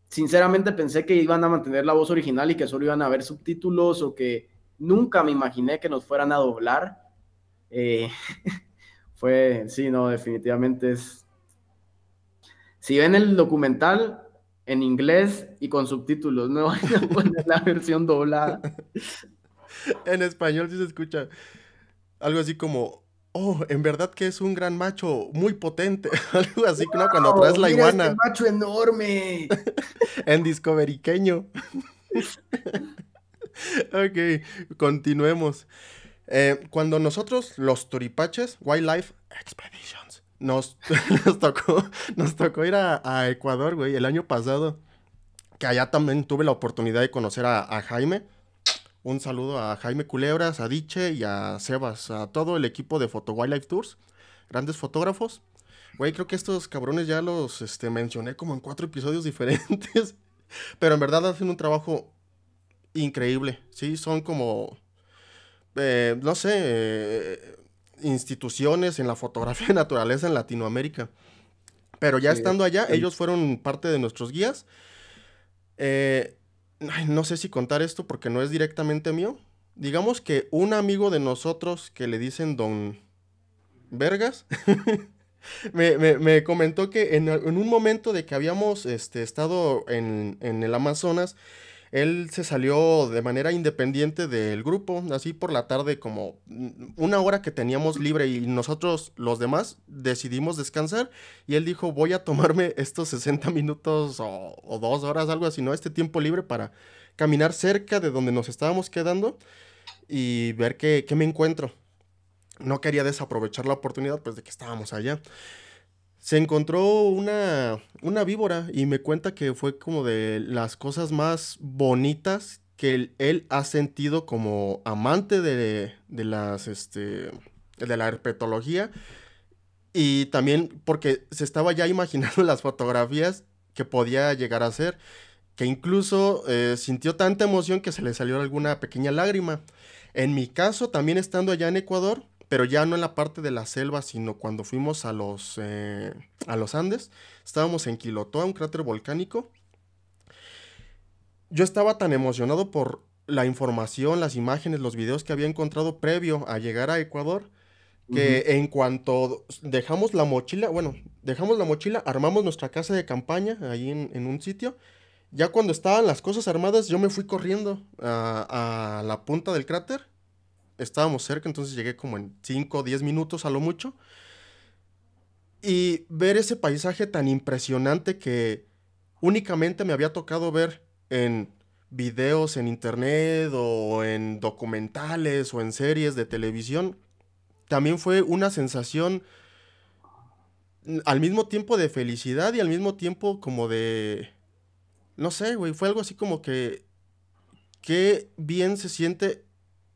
sinceramente pensé que iban a mantener la voz original y que solo iban a haber subtítulos o que nunca me imaginé que nos fueran a doblar. Eh, Fue, sí, no, definitivamente es... Si ven el documental en inglés y con subtítulos, no vayan a poner la versión doblada. en español sí se escucha algo así como, oh, en verdad que es un gran macho muy potente. algo así, como Cuando traes la iguana. Este macho enorme. en discoveriqueño. ok, continuemos. Eh, cuando nosotros, los turipaches, Wildlife Expeditions, nos, nos, tocó, nos tocó ir a, Ecuador, güey, el año pasado, que allá también tuve la oportunidad de conocer a, Jaime. Un saludo a Jaime Culebras, a Diche y a Sebas, a todo el equipo de Photo Wildlife Tours, grandes fotógrafos. Güey, creo que estos cabrones ya los este, mencioné como en cuatro episodios diferentes, pero en verdad hacen un trabajo increíble, ¿sí? Son como eh, no sé, eh, instituciones en la fotografía de naturaleza en Latinoamérica. Pero ya estando allá, ellos fueron parte de nuestros guías. Eh, no sé si contar esto porque no es directamente mío. Digamos que un amigo de nosotros que le dicen don Vergas, me, comentó que en, un momento de que habíamos este, estado en, en el Amazonas, él se salió de manera independiente del grupo, así por la tarde, como una hora que teníamos libre y nosotros los demás decidimos descansar y él dijo, voy a tomarme estos 60 minutos o, dos horas, algo así, ¿no? Este tiempo libre para caminar cerca de donde nos estábamos quedando y ver qué, me encuentro. No quería desaprovechar la oportunidad, pues, de que estábamos allá se encontró una, víbora y me cuenta que fue como de las cosas más bonitas que él, ha sentido como amante de, las, este, de la herpetología y también porque se estaba ya imaginando las fotografías que podía llegar a hacer que incluso eh, sintió tanta emoción que se le salió alguna pequeña lágrima. En mi caso, también estando allá en Ecuador, pero ya no en la parte de la selva, sino cuando fuimos a los, eh, a los Andes, estábamos en Quilotoa, un cráter volcánico. Yo estaba tan emocionado por la información, las imágenes, los videos que había encontrado previo a llegar a Ecuador, que en cuanto dejamos la mochila, bueno, dejamos la mochila, armamos nuestra casa de campaña ahí en, en un sitio. Ya cuando estaban las cosas armadas, yo me fui corriendo a la punta del cráter estábamos cerca, entonces llegué como en 5 o 10 minutos a lo mucho. Y ver ese paisaje tan impresionante que únicamente me había tocado ver en videos en internet o en documentales o en series de televisión, también fue una sensación mm, al mismo tiempo de felicidad y al mismo tiempo como de... No sé, güey, fue algo así como que... Qué bien se siente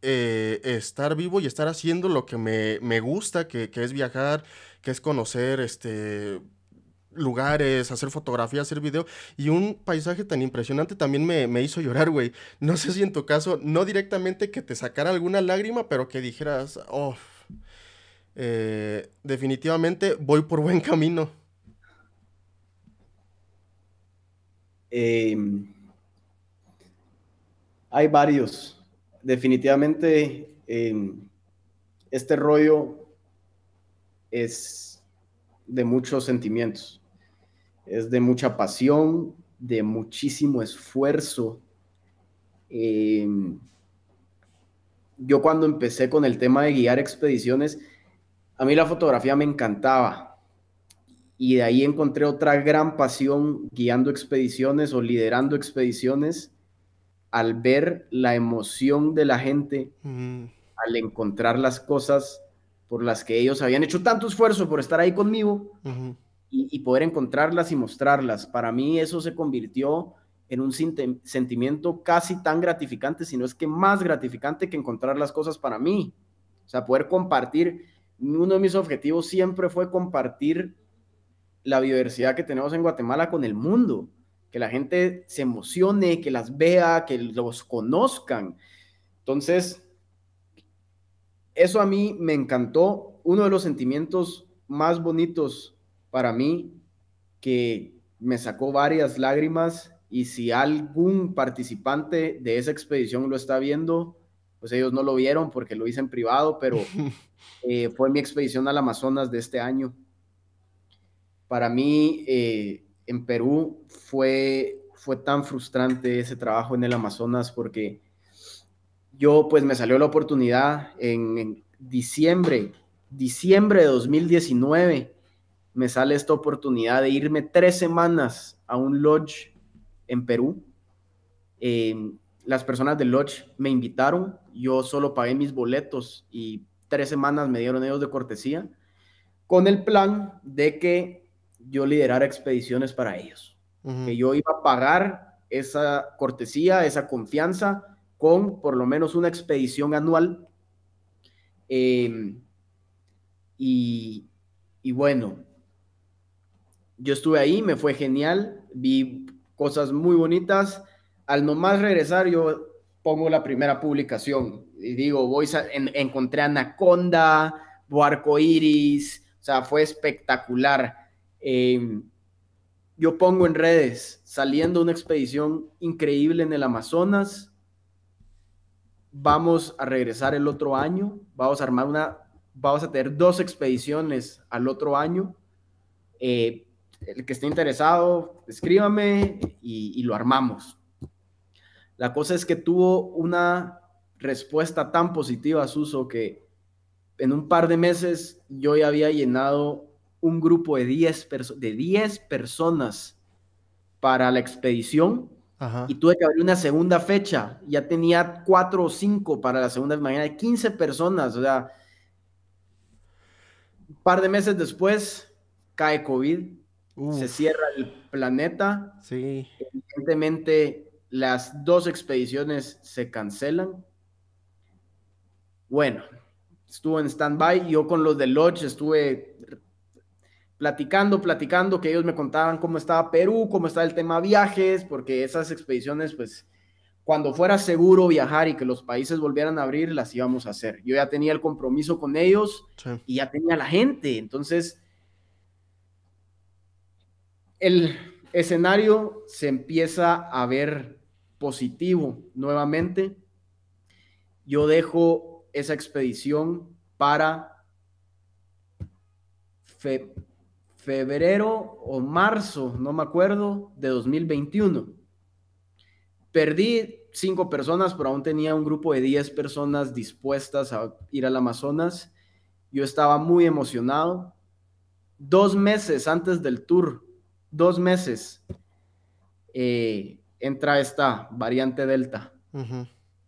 eh, estar vivo y estar haciendo lo que me, gusta, que, es viajar, que es conocer este, lugares, hacer fotografía, hacer video. Y un paisaje tan impresionante también me, hizo llorar, güey. No sé si en tu caso, no directamente que te sacara alguna lágrima, pero que dijeras, oh, eh, definitivamente voy por buen camino. Em, hay varios definitivamente em, este rollo es de muchos sentimientos, es de mucha pasión, de muchísimo esfuerzo. Em, yo cuando empecé con el tema de guiar expediciones, a mí la fotografía me encantaba y de ahí encontré otra gran pasión guiando expediciones o liderando expediciones al ver la emoción de la gente, al encontrar las cosas por las que ellos habían hecho tanto esfuerzo por estar ahí conmigo y, y, poder encontrarlas y mostrarlas. Para mí eso se convirtió en un sentimiento casi tan gratificante, si no es que más gratificante que encontrar las cosas para mí. O sea, poder compartir. Uno de mis objetivos siempre fue compartir la biodiversidad que tenemos en Guatemala con el mundo que la gente se emocione, que las vea, que los conozcan. Entonces, eso a mí me encantó. Uno de los sentimientos más bonitos para mí, que me sacó varias lágrimas, y si algún participante de esa expedición lo está viendo, pues ellos no lo vieron porque lo hice en privado, pero eh, fue mi expedición al Amazonas de este año. Para mí, eh, en Perú fue, fue tan frustrante ese trabajo en el Amazonas porque yo pues me salió la oportunidad en, diciembre, diciembre de 2019, me sale esta oportunidad de irme tres semanas a un lodge en Perú. Eh, las personas del lodge me invitaron, yo solo pagué mis boletos y tres semanas me dieron ellos de cortesía, con el plan de que yo liderar expediciones para ellos, que yo iba a pagar esa cortesía, esa confianza con por lo menos una expedición anual. Em, y, y bueno, yo estuve ahí, me fue genial, vi cosas muy bonitas. Al nomás regresar, yo pongo la primera publicación y digo, voy a, encontré anaconda, Barco iris, o sea, fue espectacular. Em, yo pongo en redes saliendo una expedición increíble en el Amazonas. Vamos a regresar el otro año. Vamos a armar una. Vamos a tener dos expediciones al otro año. Eh, el que esté interesado, escríbame y, y lo armamos. La cosa es que tuvo una respuesta tan positiva, Suso, que en un par de meses yo ya había llenado un grupo de 10, de personas para la expedición y tuve que abrir una segunda fecha. Ya tenía cuatro o cinco para la segunda, mañana 15 personas. O sea, un par de meses después cae COVID, se cierra el planeta. Sí. Evidentemente, las dos expediciones se cancelan. Bueno, estuvo en stand-by. Yo con los de Lodge estuve platicando, platicando, que ellos me contaban cómo estaba Perú, cómo estaba el tema viajes, porque esas expediciones, pues, cuando fuera seguro viajar y que los países volvieran a abrir, las íbamos a hacer. Yo ya tenía el compromiso con ellos y ya tenía la gente. Entonces, el escenario se empieza a ver positivo nuevamente. Yo dejo esa expedición para fe febrero o marzo, no me acuerdo, de 2021. Perdí cinco personas, pero aún tenía un grupo de 10 personas dispuestas a ir al Amazonas. Yo estaba muy emocionado. Dos meses antes del tour, dos meses, eh, entra esta variante Delta.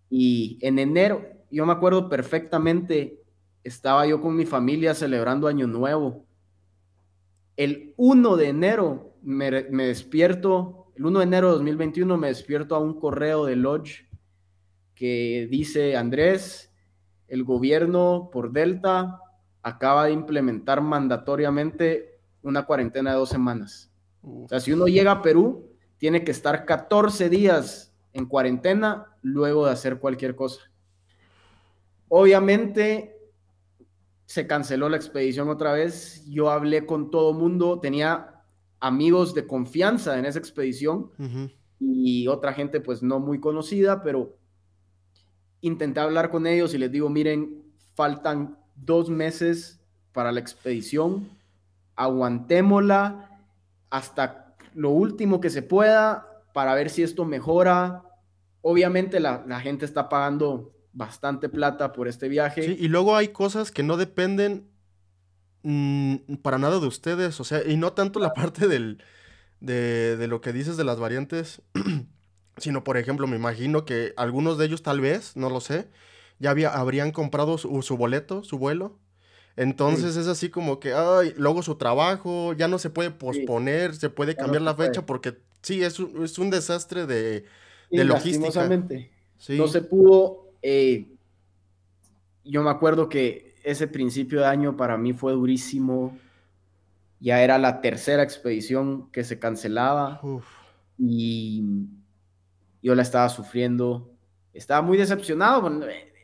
Y en enero, yo me acuerdo perfectamente, estaba yo con mi familia celebrando Año Nuevo el 1 de enero me, despierto, el 1 de enero de 2021 me despierto a un correo de Lodge que dice, Andrés, el gobierno por Delta acaba de implementar mandatoriamente una cuarentena de dos semanas. O sea, si uno llega a Perú, tiene que estar 14 días en cuarentena luego de hacer cualquier cosa. Obviamente, se canceló la expedición otra vez. Yo hablé con todo mundo, tenía amigos de confianza en esa expedición y otra gente pues no muy conocida, pero intenté hablar con ellos y les digo, miren, faltan dos meses para la expedición, aguantémosla hasta lo último que se pueda para ver si esto mejora. Obviamente la, la gente está pagando bastante plata por este viaje. Sí, y luego hay cosas que no dependen mm, para nada de ustedes, o sea, y no tanto la parte del, de, lo que dices de las variantes, sino, por ejemplo, me imagino que algunos de ellos tal vez, no lo sé, ya habrían comprado su, boleto, su vuelo. Entonces es así como que, luego su trabajo, ya no se puede posponer, se puede cambiar la fecha, porque sí, es, es un desastre de, de logística. No se pudo eh, yo me acuerdo que ese principio de año para mí fue durísimo. Ya era la tercera expedición que se cancelaba y yo la estaba sufriendo. Estaba muy decepcionado.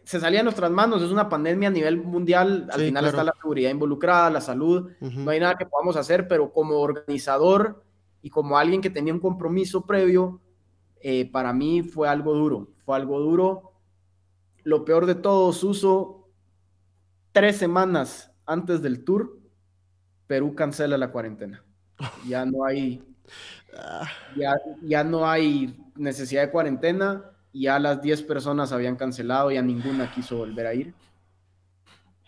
Se salía de nuestras manos. Es una pandemia a nivel mundial. Al final está la seguridad involucrada, la salud. No hay nada que podamos hacer, pero como organizador y como alguien que tenía un compromiso previo, eh, para mí fue algo duro. Fue algo duro lo peor de todo, Suso, tres semanas antes del tour, Perú cancela la cuarentena. Ya no hay, ya, ya no hay necesidad de cuarentena. Ya las 10 personas habían cancelado, ya ninguna quiso volver a ir.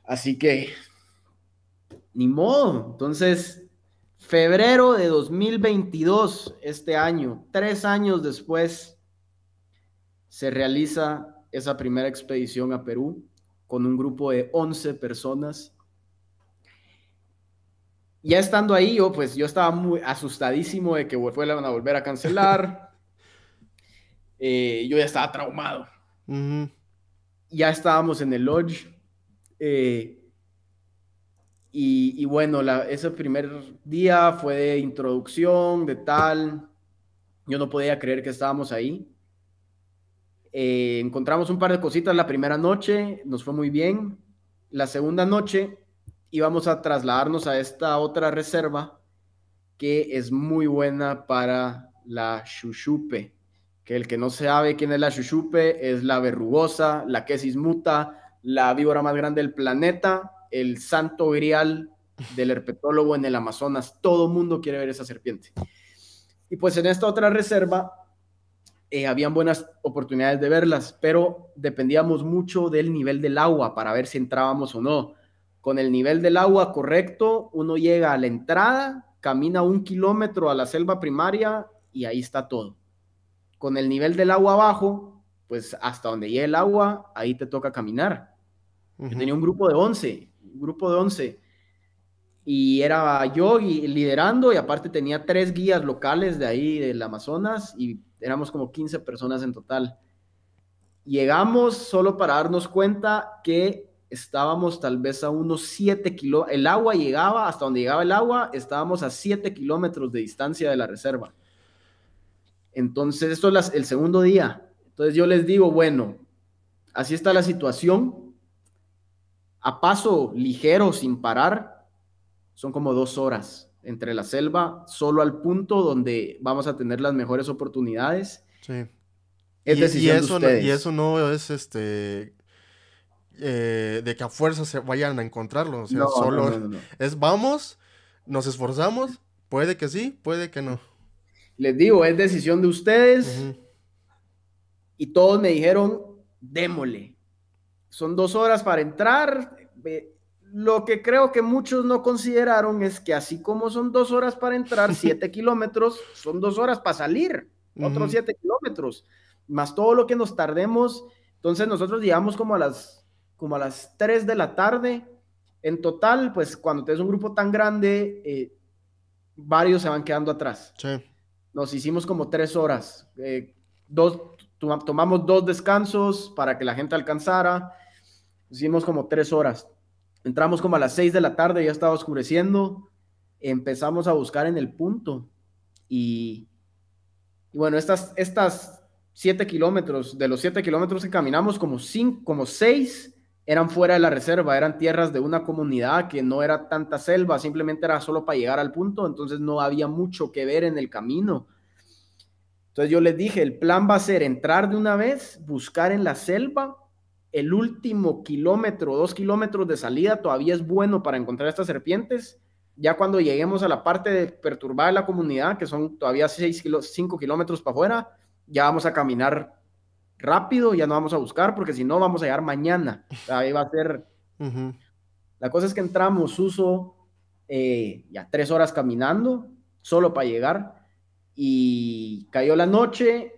Así que, ni modo. Entonces, febrero de 2022, este año, tres años después, se realiza esa primera expedición a Perú con un grupo de 11 personas. Ya estando ahí, yo pues yo estaba muy asustadísimo de que van a volver a cancelar. Eh, yo ya estaba traumado. Ya estábamos en el lodge. Eh, y, bueno, ese primer día fue de introducción, de tal. Yo no podía creer que estábamos ahí. Eh, encontramos un par de cositas la primera noche, nos fue muy bien. La segunda noche íbamos a trasladarnos a esta otra reserva que es muy buena para la chuchupe, que el que no sabe quién es la chuchupe es la verrugosa, la quesis muta, la víbora más grande del planeta, el santo grial del herpetólogo en el Amazonas. Todo mundo quiere ver esa serpiente. Y pues en esta otra reserva eh, habían buenas oportunidades de verlas, pero dependíamos mucho del nivel del agua para ver si entrábamos o no. Con el nivel del agua correcto, uno llega a la entrada, camina un kilómetro a la selva primaria y ahí está todo. Con el nivel del agua abajo, pues hasta donde llegue el agua, ahí te toca caminar. Yo tenía un grupo de 11, un grupo de 11 y era yo liderando y aparte tenía tres guías locales de ahí del Amazonas y éramos como 15 personas en total. Llegamos solo para darnos cuenta que estábamos tal vez a unos 7 kilómetros, el agua llegaba, hasta donde llegaba el agua, estábamos a 7 kilómetros de distancia de la reserva. Entonces, esto es el segundo día. Entonces yo les digo, bueno, así está la situación. A paso ligero, sin parar, son como dos horas entre la selva, solo al punto donde vamos a tener las mejores oportunidades. Sí. Es decisión de ustedes. No, y eso no es este eh, de que a fuerza se vayan a encontrarlo. solo es vamos, nos esforzamos, puede que sí, puede que no. Les digo, es decisión de ustedes. Y todos me dijeron, démole. Son dos horas para entrar. Lo que creo que muchos no consideraron es que así como son dos horas para entrar, siete kilómetros, son dos horas para salir, otros siete kilómetros, más todo lo que nos tardemos. Entonces nosotros llegamos como a las, como a las de la tarde. En total, pues cuando tienes un grupo tan grande, eh, varios se van quedando atrás. Nos hicimos como tres horas. Eh, dos, tomamos dos descansos para que la gente alcanzara. Hicimos como tres horas. Entramos como a las 6 de la tarde, ya estaba oscureciendo, empezamos a buscar en el punto y, bueno, estas, estas 7 kilómetros, de los 7 kilómetros que caminamos, como cinco como 6 eran fuera de la reserva, eran tierras de una comunidad que no era tanta selva, simplemente era solo para llegar al punto, entonces no había mucho que ver en el camino. Entonces yo les dije, el plan va a ser entrar de una vez, buscar en la selva el último kilómetro, dos kilómetros de salida todavía es bueno para encontrar estas serpientes. Ya cuando lleguemos a la parte de perturbar la comunidad, que son todavía cinco cinco kilómetros para afuera, ya vamos a caminar rápido, ya no vamos a buscar, porque si no vamos a llegar mañana. va a ser... La cosa es que entramos, uso eh, ya tres horas caminando, solo para llegar, y cayó la noche,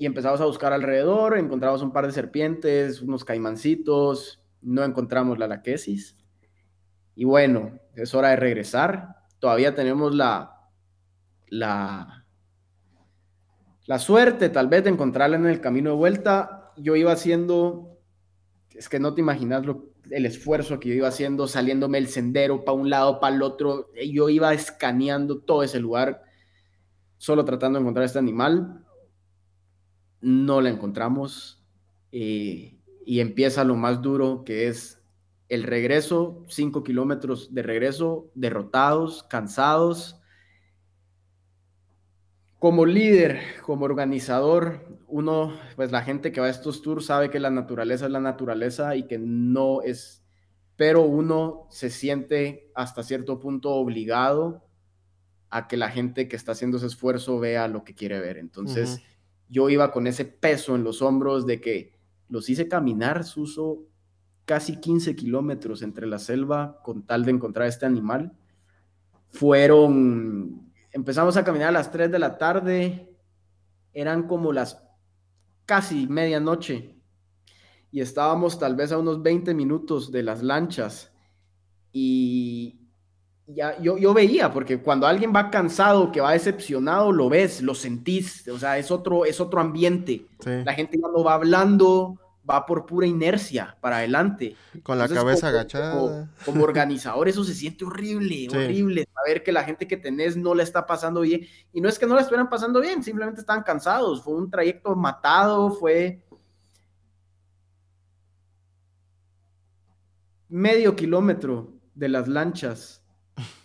y empezamos a buscar alrededor, encontramos un par de serpientes, unos caimancitos, no encontramos la laquesis. Y bueno, es hora de regresar. Todavía tenemos la, la, la suerte tal vez de encontrarla en el camino de vuelta. Yo iba haciendo, es que no te imaginas lo, el esfuerzo que yo iba haciendo, saliéndome el sendero para un lado, para el otro. Yo iba escaneando todo ese lugar, solo tratando de encontrar este animal no la encontramos eh, y empieza lo más duro que es el regreso, ...cinco kilómetros de regreso, derrotados, cansados. Como líder, como organizador, uno, pues la gente que va a estos tours sabe que la naturaleza es la naturaleza y que no es, pero uno se siente hasta cierto punto obligado a que la gente que está haciendo ese esfuerzo vea lo que quiere ver. Entonces, yo iba con ese peso en los hombros de que los hice caminar, Suso, casi 15 kilómetros entre la selva con tal de encontrar este animal. Fueron, empezamos a caminar a las 3 de la tarde, eran como las casi medianoche y estábamos tal vez a unos 20 minutos de las lanchas y ya, yo, veía, porque cuando alguien va cansado, que va decepcionado, lo ves, lo sentís, o sea, es otro, es otro ambiente. La gente cuando va hablando, va por pura inercia para adelante. Con la cabeza agachada. Como, organizador eso se siente horrible, horrible, saber que la gente que tenés no la está pasando bien. Y no es que no la estuvieran pasando bien, simplemente estaban cansados, fue un trayecto matado, fue... medio kilómetro de las lanchas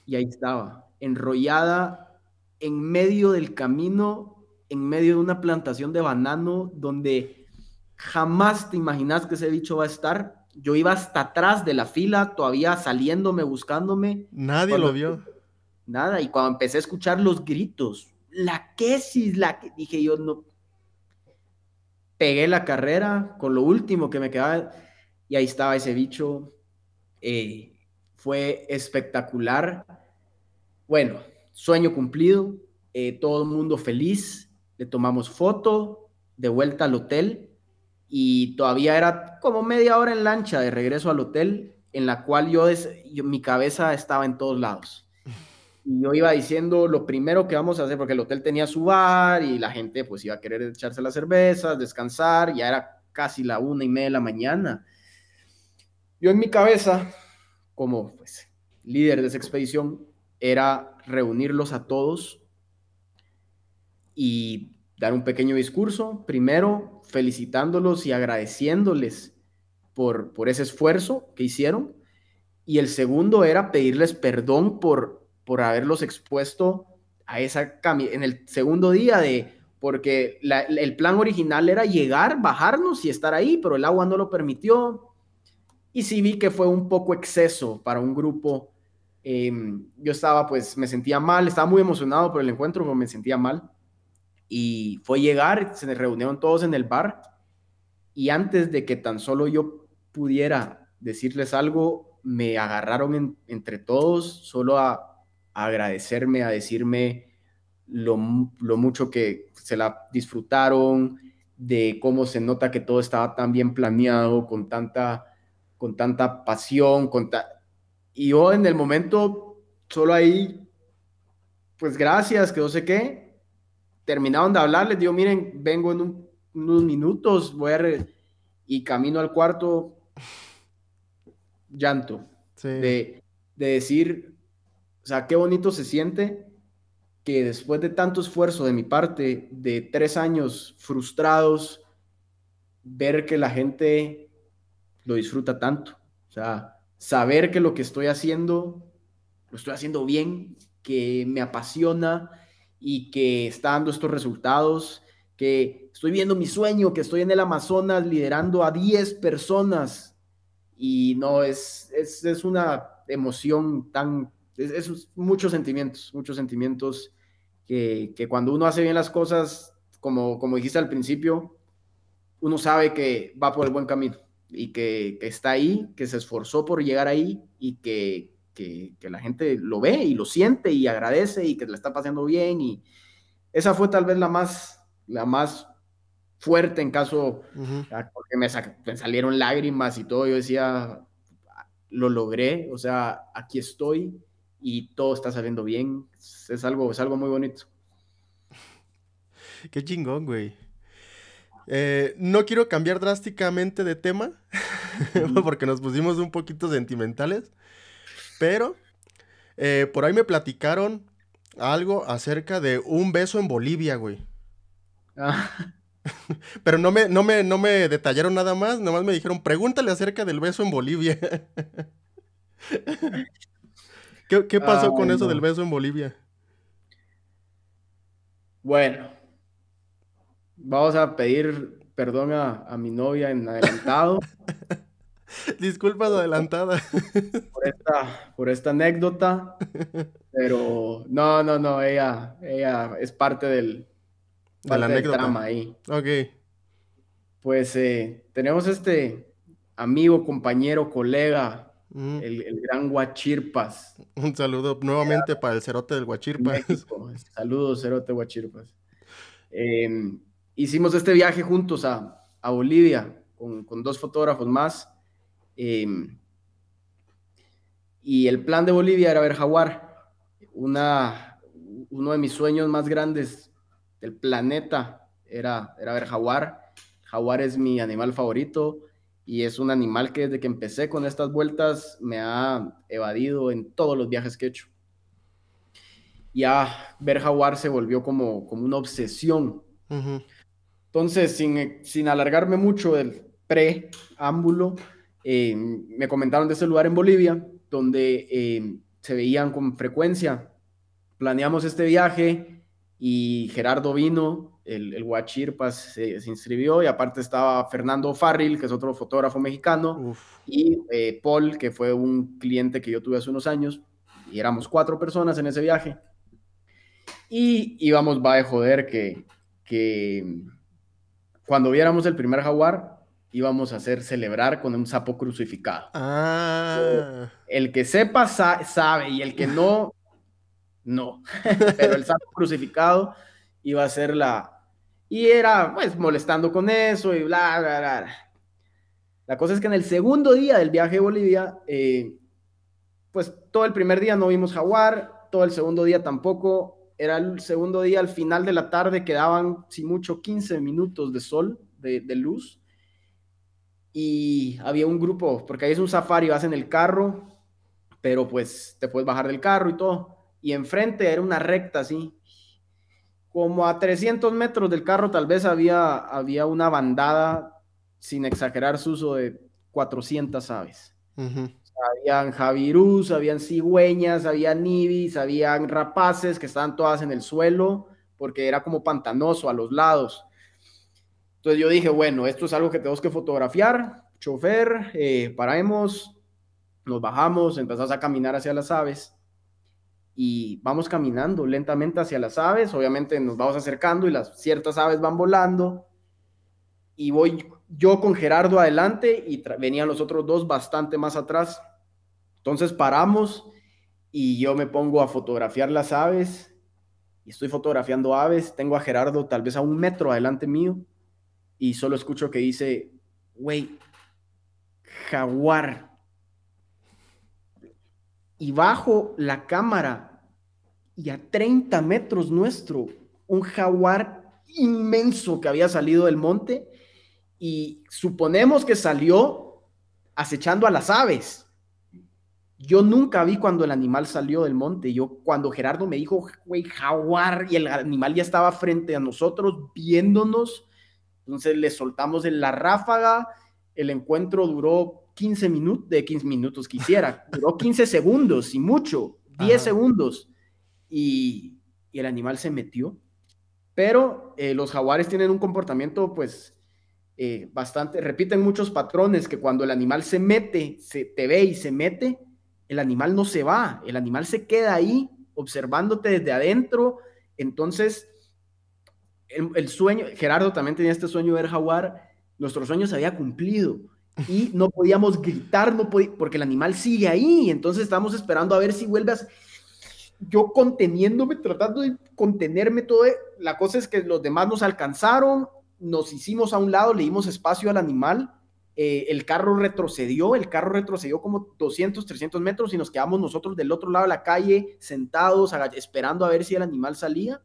y ahí estaba, enrollada en medio del camino, en medio de una plantación de banano donde jamás te imaginas que ese bicho va a estar. Yo iba hasta atrás de la fila, todavía saliéndome, buscándome. Nadie lo vio. Nada, y cuando empecé a escuchar los gritos, la quesis, la que dije yo no. Pegué la carrera con lo último que me quedaba y ahí estaba ese bicho. Eh, fue espectacular. Bueno, sueño cumplido, eh, todo el mundo feliz, le tomamos foto, de vuelta al hotel y todavía era como media hora en lancha de regreso al hotel, en la cual yo, mi cabeza estaba en todos lados. Y yo iba diciendo lo primero que vamos a hacer, porque el hotel tenía su bar y la gente pues iba a querer echarse las cervezas, descansar, ya era casi la una y media de la mañana. Yo en mi cabeza como pues, líder de esa expedición era reunirlos a todos y dar un pequeño discurso, primero felicitándolos y agradeciéndoles por, por ese esfuerzo que hicieron, y el segundo era pedirles perdón por, por haberlos expuesto a esa en el segundo día de porque el plan original era llegar, bajarnos y estar ahí, pero el agua no lo permitió, y sí vi que fue un poco exceso para un grupo. Em, yo estaba, pues, me sentía mal, estaba muy emocionado por el encuentro, pero me sentía mal. Y fue llegar, se reunieron todos en el bar. Y antes de que tan solo yo pudiera decirles algo, me agarraron entre todos solo a, agradecerme, a decirme lo, lo mucho que se la disfrutaron, de cómo se nota que todo estaba tan bien planeado, con tanta con tanta pasión, con y yo en el momento solo ahí, pues gracias, que no sé qué, terminaron de hablar, digo, miren, vengo en unos minutos, voy y camino al cuarto, llanto, de, de decir, o sea, qué bonito se siente que después de tanto esfuerzo de mi parte, de tres años frustrados, ver que la gente lo disfruta tanto. O sea, saber que lo que estoy haciendo, lo estoy haciendo bien, que me apasiona y que está dando estos resultados, que estoy viendo mi sueño, que estoy en el Amazonas liderando a 10 personas y no, es, es, es una emoción tan, es, muchos sentimientos, muchos sentimientos que, que, cuando uno hace bien las cosas, como, como dijiste al principio, uno sabe que va por el buen camino y que, está ahí, que se esforzó por llegar ahí y que, que, la gente lo ve y lo siente y agradece y que le está pasando bien. Y esa fue tal vez la más, la más fuerte en caso, porque me, me, salieron lágrimas y todo. Yo decía, lo logré, o sea, aquí estoy y todo está saliendo bien. Es algo, es algo muy bonito. Qué chingón, güey. Eh, no quiero cambiar drásticamente de tema, porque nos pusimos un poquito sentimentales, pero eh, por ahí me platicaron algo acerca de un beso en Bolivia, güey. Ah. Pero no me, no, me, no me detallaron nada más, nomás me dijeron, pregúntale acerca del beso en Bolivia. ¿Qué, pasó ah, con eso del beso en Bolivia? Bueno, vamos a pedir perdón a, mi novia en adelantado. Disculpas adelantada. Por esta, anécdota. Pero no, no, no, ella, ella es parte del, del trama ahí. Ok. Pues eh, tenemos este amigo, compañero, colega, mm. el, gran Guachirpas. Un saludo nuevamente para el cerote del Guachirpas. Saludos, cerote Guachirpas. Eh, hicimos este viaje juntos a, Bolivia con, dos fotógrafos más. Em, y el plan de Bolivia era ver jaguar. Una, uno de mis sueños más grandes del planeta era, era ver jaguar. Jaguar es mi animal favorito y es un animal que desde que empecé con estas vueltas me ha evadido en todos los viajes que he hecho. Ya ver jaguar se volvió como, como una obsesión. Entonces, eh, sin, alargarme mucho del preámbulo, eh, me comentaron de ese lugar en Bolivia, donde eh, se veían con frecuencia. Planeamos este viaje y Gerardo vino, el, el Guachirpas se, inscribió y aparte estaba Fernando Farril, que es otro fotógrafo mexicano, y Paul, que fue un cliente que yo tuve hace unos años, y éramos cuatro personas en ese viaje. Y íbamos, va de joder, que, que cuando viéramos el primer jaguar, íbamos a hacer celebrar con un sapo crucificado. Ah. El que sepa sabe y el que no, no. Pero el sapo crucificado iba a ser la... Y era pues molestando con eso y bla, bla, bla. La cosa es que en el segundo día del viaje a Bolivia, eh, pues todo el primer día no vimos jaguar, todo el segundo día tampoco, era el segundo día, al final de la tarde quedaban, si mucho, 15 minutos de sol, de, luz. Y había un grupo, porque ahí es un safari, vas en el carro, pero pues te puedes bajar del carro y todo. Y enfrente era una recta así. Como a 300 metros del carro tal vez había, había una bandada, sin exagerar, su uso de 400 aves habían javirus, habían cigüeñas, habían ibis, habían rapaces que estaban todas en el suelo porque era como pantanoso a los lados. Entonces yo dije, bueno, esto es algo que tenemos que fotografiar, chofer, eh, paramos, nos bajamos, empezamos a caminar hacia las aves y vamos caminando lentamente hacia las aves, obviamente nos vamos acercando y las ciertas aves van volando y voy yo con Gerardo adelante y venían los otros dos bastante más atrás. Entonces paramos y yo me pongo a fotografiar las aves y estoy fotografiando aves. Tengo a Gerardo tal vez a un metro adelante mío y solo escucho que dice, güey, jaguar. Y bajo la cámara y a 30 metros nuestro, un jaguar inmenso que había salido del monte y suponemos que salió acechando a las aves. Yo nunca vi cuando el animal salió del monte. Yo, cuando Gerardo me dijo, güey, jaguar, y el animal ya estaba frente a nosotros, viéndonos. Entonces le soltamos en la ráfaga. El encuentro duró 15 minutos, de 15 minutos quisiera, duró 15 segundos y mucho, 10 segundos. Y, el animal se metió. Pero eh, los jaguares tienen un comportamiento, pues, eh, bastante, repiten muchos patrones que cuando el animal se mete, se te ve y se mete, el animal no se va, el animal se queda ahí observándote desde adentro. Entonces, el, sueño, Gerardo también tenía este sueño de ver jaguar, nuestro sueño se había cumplido y no podíamos gritar, no porque el animal sigue ahí, entonces estamos esperando a ver si vuelve Yo conteniéndome, tratando de contenerme todo, la cosa es que los demás nos alcanzaron, nos hicimos a un lado, le dimos espacio al animal, eh, el carro retrocedió, el carro retrocedió como 200, 300 metros y nos quedamos nosotros del otro lado de la calle, sentados, esperando a ver si el animal salía.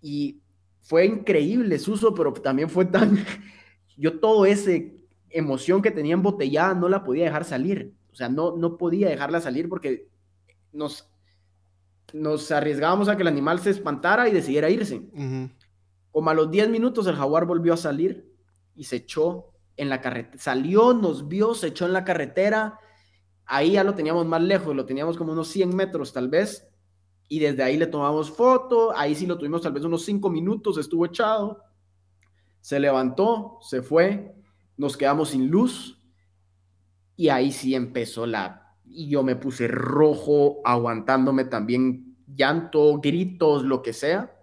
Y fue increíble, uso pero también fue tan... Yo todo ese emoción que tenía embotellada no la podía dejar salir. O sea, no, no podía dejarla salir porque nos, nos arriesgábamos a que el animal se espantara y decidiera irse. Como a los 10 minutos el jaguar volvió a salir y se echó en la carretera, salió, nos vio, se echó en la carretera, ahí ya lo teníamos más lejos, lo teníamos como unos 100 metros tal vez, y desde ahí le tomamos foto, ahí sí lo tuvimos tal vez unos 5 minutos, estuvo echado, se levantó, se fue, nos quedamos sin luz, y ahí sí empezó la, y yo me puse rojo, aguantándome también llanto, gritos, lo que sea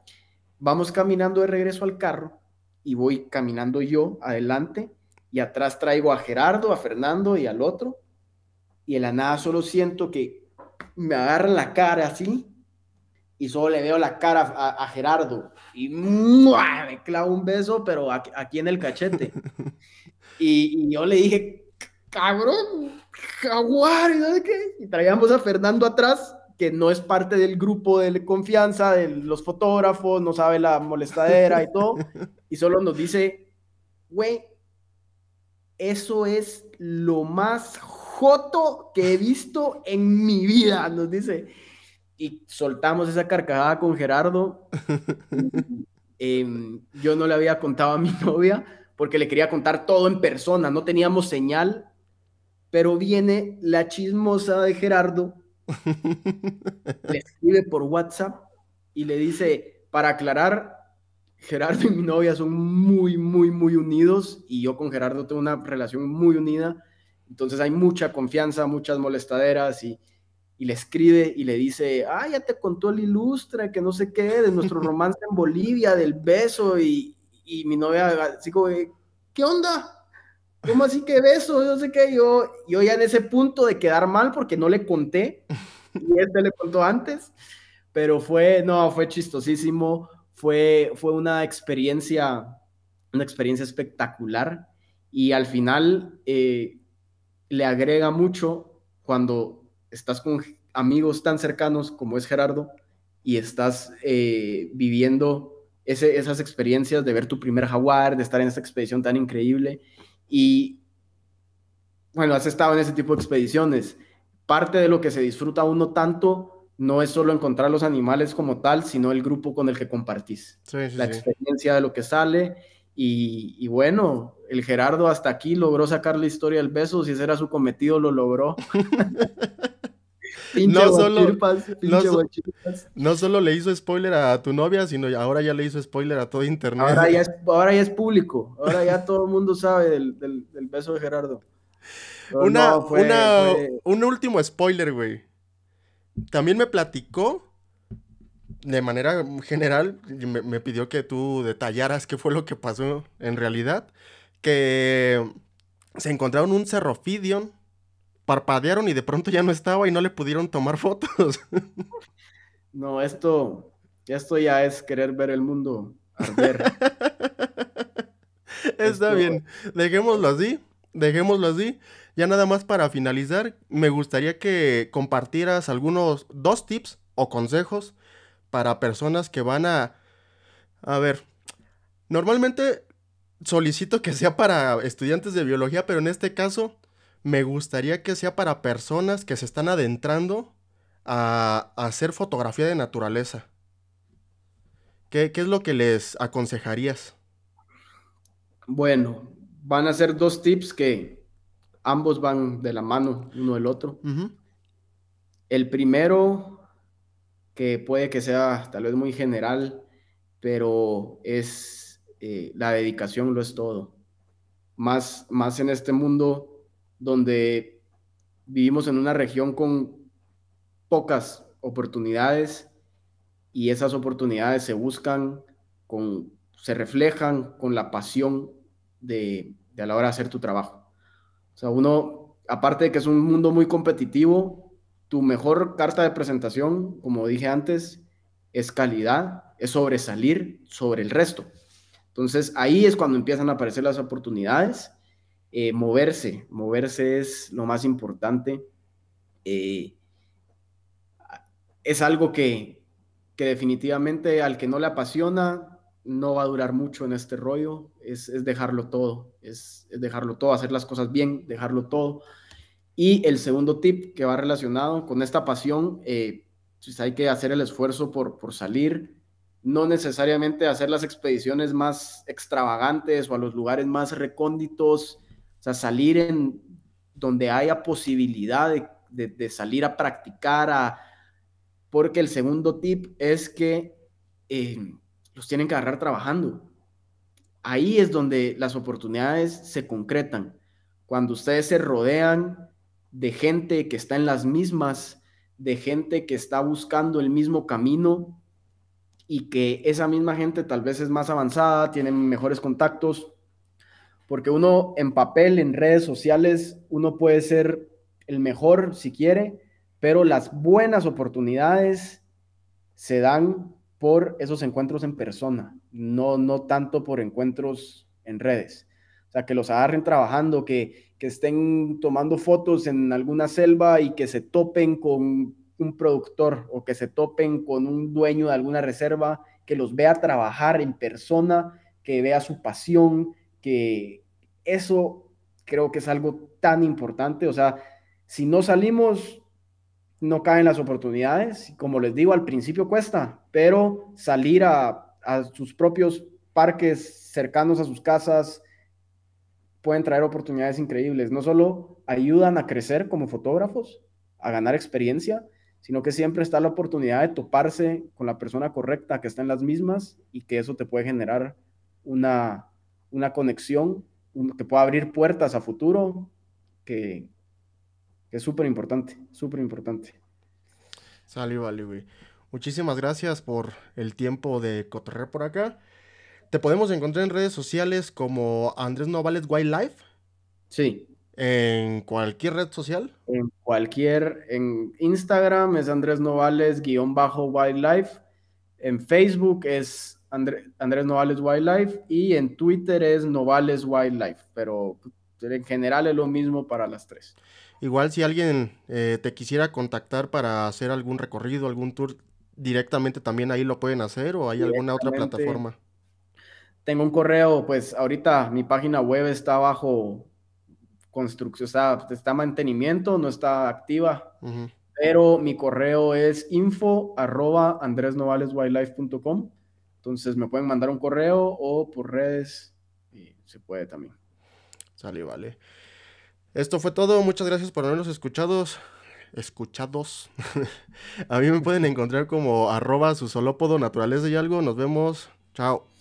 Vamos caminando de regreso al carro y voy caminando yo adelante y atrás traigo a Gerardo, a Fernando y al otro. Y en la nada solo siento que me agarran la cara así y solo le veo la cara a, Gerardo y me clavo un beso, pero aquí, en el cachete. y, yo le dije, cabrón, jaguar, ¿y sabes qué? Y traíamos a Fernando atrás que no es parte del grupo de confianza de los fotógrafos, no sabe la molestadera y todo, y solo nos dice, güey, eso es lo más joto que he visto en mi vida, nos dice. Y soltamos esa carcajada con Gerardo. Em, yo no le había contado a mi novia porque le quería contar todo en persona, no teníamos señal, pero viene la chismosa de Gerardo le escribe por WhatsApp y le dice, para aclarar, Gerardo y mi novia son muy, muy, muy unidos y yo con Gerardo tengo una relación muy unida. Entonces hay mucha confianza, muchas molestaderas y, le escribe y le dice, ah, ya te contó el ilustre, que no sé qué, de nuestro romance en Bolivia, del beso y, y mi novia así ¿qué onda? ¿Cómo así que beso? Yo sé que yo, yo ya en ese punto de quedar mal porque no le conté, y este le contó antes, pero fue, no, fue chistosísimo, fue, fue una experiencia, una experiencia espectacular, y al final eh, le agrega mucho cuando estás con amigos tan cercanos como es Gerardo y estás eh, viviendo esas experiencias de ver tu primer jaguar, de estar en esa expedición tan increíble y bueno, has estado en ese tipo de expediciones. Parte de lo que se disfruta uno tanto no es solo encontrar los animales como tal, sino el grupo con el que compartís. la experiencia de lo que sale. Y, y, bueno, el Gerardo hasta aquí logró sacar la historia del beso, si ese era su cometido, lo logró. no solo, no, solo le hizo spoiler a tu novia, sino ahora ya le hizo spoiler a todo internet. Ahora ya es, público, ahora ya todo el mundo sabe del, beso de Gerardo. una, Un último spoiler, güey. También me platicó, de manera general, me, me pidió que tú detallaras qué fue lo que pasó en realidad, que se encontraron un cerrofidion parpadearon y de pronto ya no estaba y no le pudieron tomar fotos. No, esto, esto ya es querer ver el mundo Está bien, dejémoslo así, dejémoslo así. Ya nada más para finalizar, me gustaría que compartieras algunos, dos tips o consejos para personas que van a... A ver, normalmente solicito que sea para estudiantes de biología, pero en este caso me gustaría que sea para personas que se están adentrando a, hacer fotografía de naturaleza. ¿Qué, es lo que les aconsejarías? Bueno, van a ser dos tips que ambos van de la mano uno el otro. El primero, que puede que sea tal vez muy general, pero es eh, la dedicación lo es todo. Más, más en este mundo donde vivimos en una región con pocas oportunidades y esas oportunidades se buscan, con, se reflejan con la pasión de, de a la hora de hacer tu trabajo. O sea, uno, aparte de que es un mundo muy competitivo, tu mejor carta de presentación, como dije antes, es calidad, es sobresalir sobre el resto. Entonces ahí es cuando empiezan a aparecer las oportunidades eh, moverse, moverse es lo más importante. Eh, es algo que, que, definitivamente al que no le apasiona no va a durar mucho en este rollo, es, dejarlo todo, es, dejarlo todo, hacer las cosas bien, dejarlo todo. Y el segundo tip que va relacionado con esta pasión, eh, pues hay que hacer el esfuerzo por, por salir, no necesariamente hacer las expediciones más extravagantes o a los lugares más recónditos, sea, salir en donde haya posibilidad de, salir a practicar, a, porque el segundo tip es que eh, los tienen que agarrar trabajando. Ahí es donde las oportunidades se concretan. Cuando ustedes se rodean de gente que está en las mismas, de gente que está buscando el mismo camino y que esa misma gente tal vez es más avanzada, tiene mejores contactos, porque uno en papel, en redes sociales, uno puede ser el mejor si quiere, pero las buenas oportunidades se dan por esos encuentros en persona, no, no tanto por encuentros en redes. O sea, que los agarren trabajando, que, que estén tomando fotos en alguna selva y que se topen con un productor o que se topen con un dueño de alguna reserva, que los vea trabajar en persona, que vea su pasión, que eso creo que es algo tan importante. O sea, si no salimos, no caen las oportunidades. Como les digo, al principio cuesta, pero salir a, sus propios parques cercanos a sus casas pueden traer oportunidades increíbles. No solo ayudan a crecer como fotógrafos, a ganar experiencia, sino que siempre está la oportunidad de toparse con la persona correcta que está en las mismas y que eso te puede generar una una conexión que pueda abrir puertas a futuro, que, es súper importante, súper importante. Salud, vale, güey. Muchísimas gracias por el tiempo de cotorrear por acá. Te podemos encontrar en redes sociales como Andrés Novales Wildlife. Sí. ¿En cualquier red social? En cualquier, en Instagram es Andrés Novales guión bajo wildlife. En Facebook es Andrés Novales Wildlife y en Twitter es Novales Wildlife, pero pues, en general es lo mismo para las tres. Igual si alguien eh, te quisiera contactar para hacer algún recorrido, algún tour, directamente también ahí lo pueden hacer o hay alguna otra plataforma. Tengo un correo, pues ahorita mi página web está bajo construcción, o sea, pues, está mantenimiento, no está activa, pero mi correo es info arroba entonces me pueden mandar un correo o por redes y se puede también. Sale, vale. Esto fue todo. Muchas gracias por habernos escuchados. Escuchados. A mí me pueden encontrar como arroba su solópodo naturaleza y algo. Nos vemos. Chao.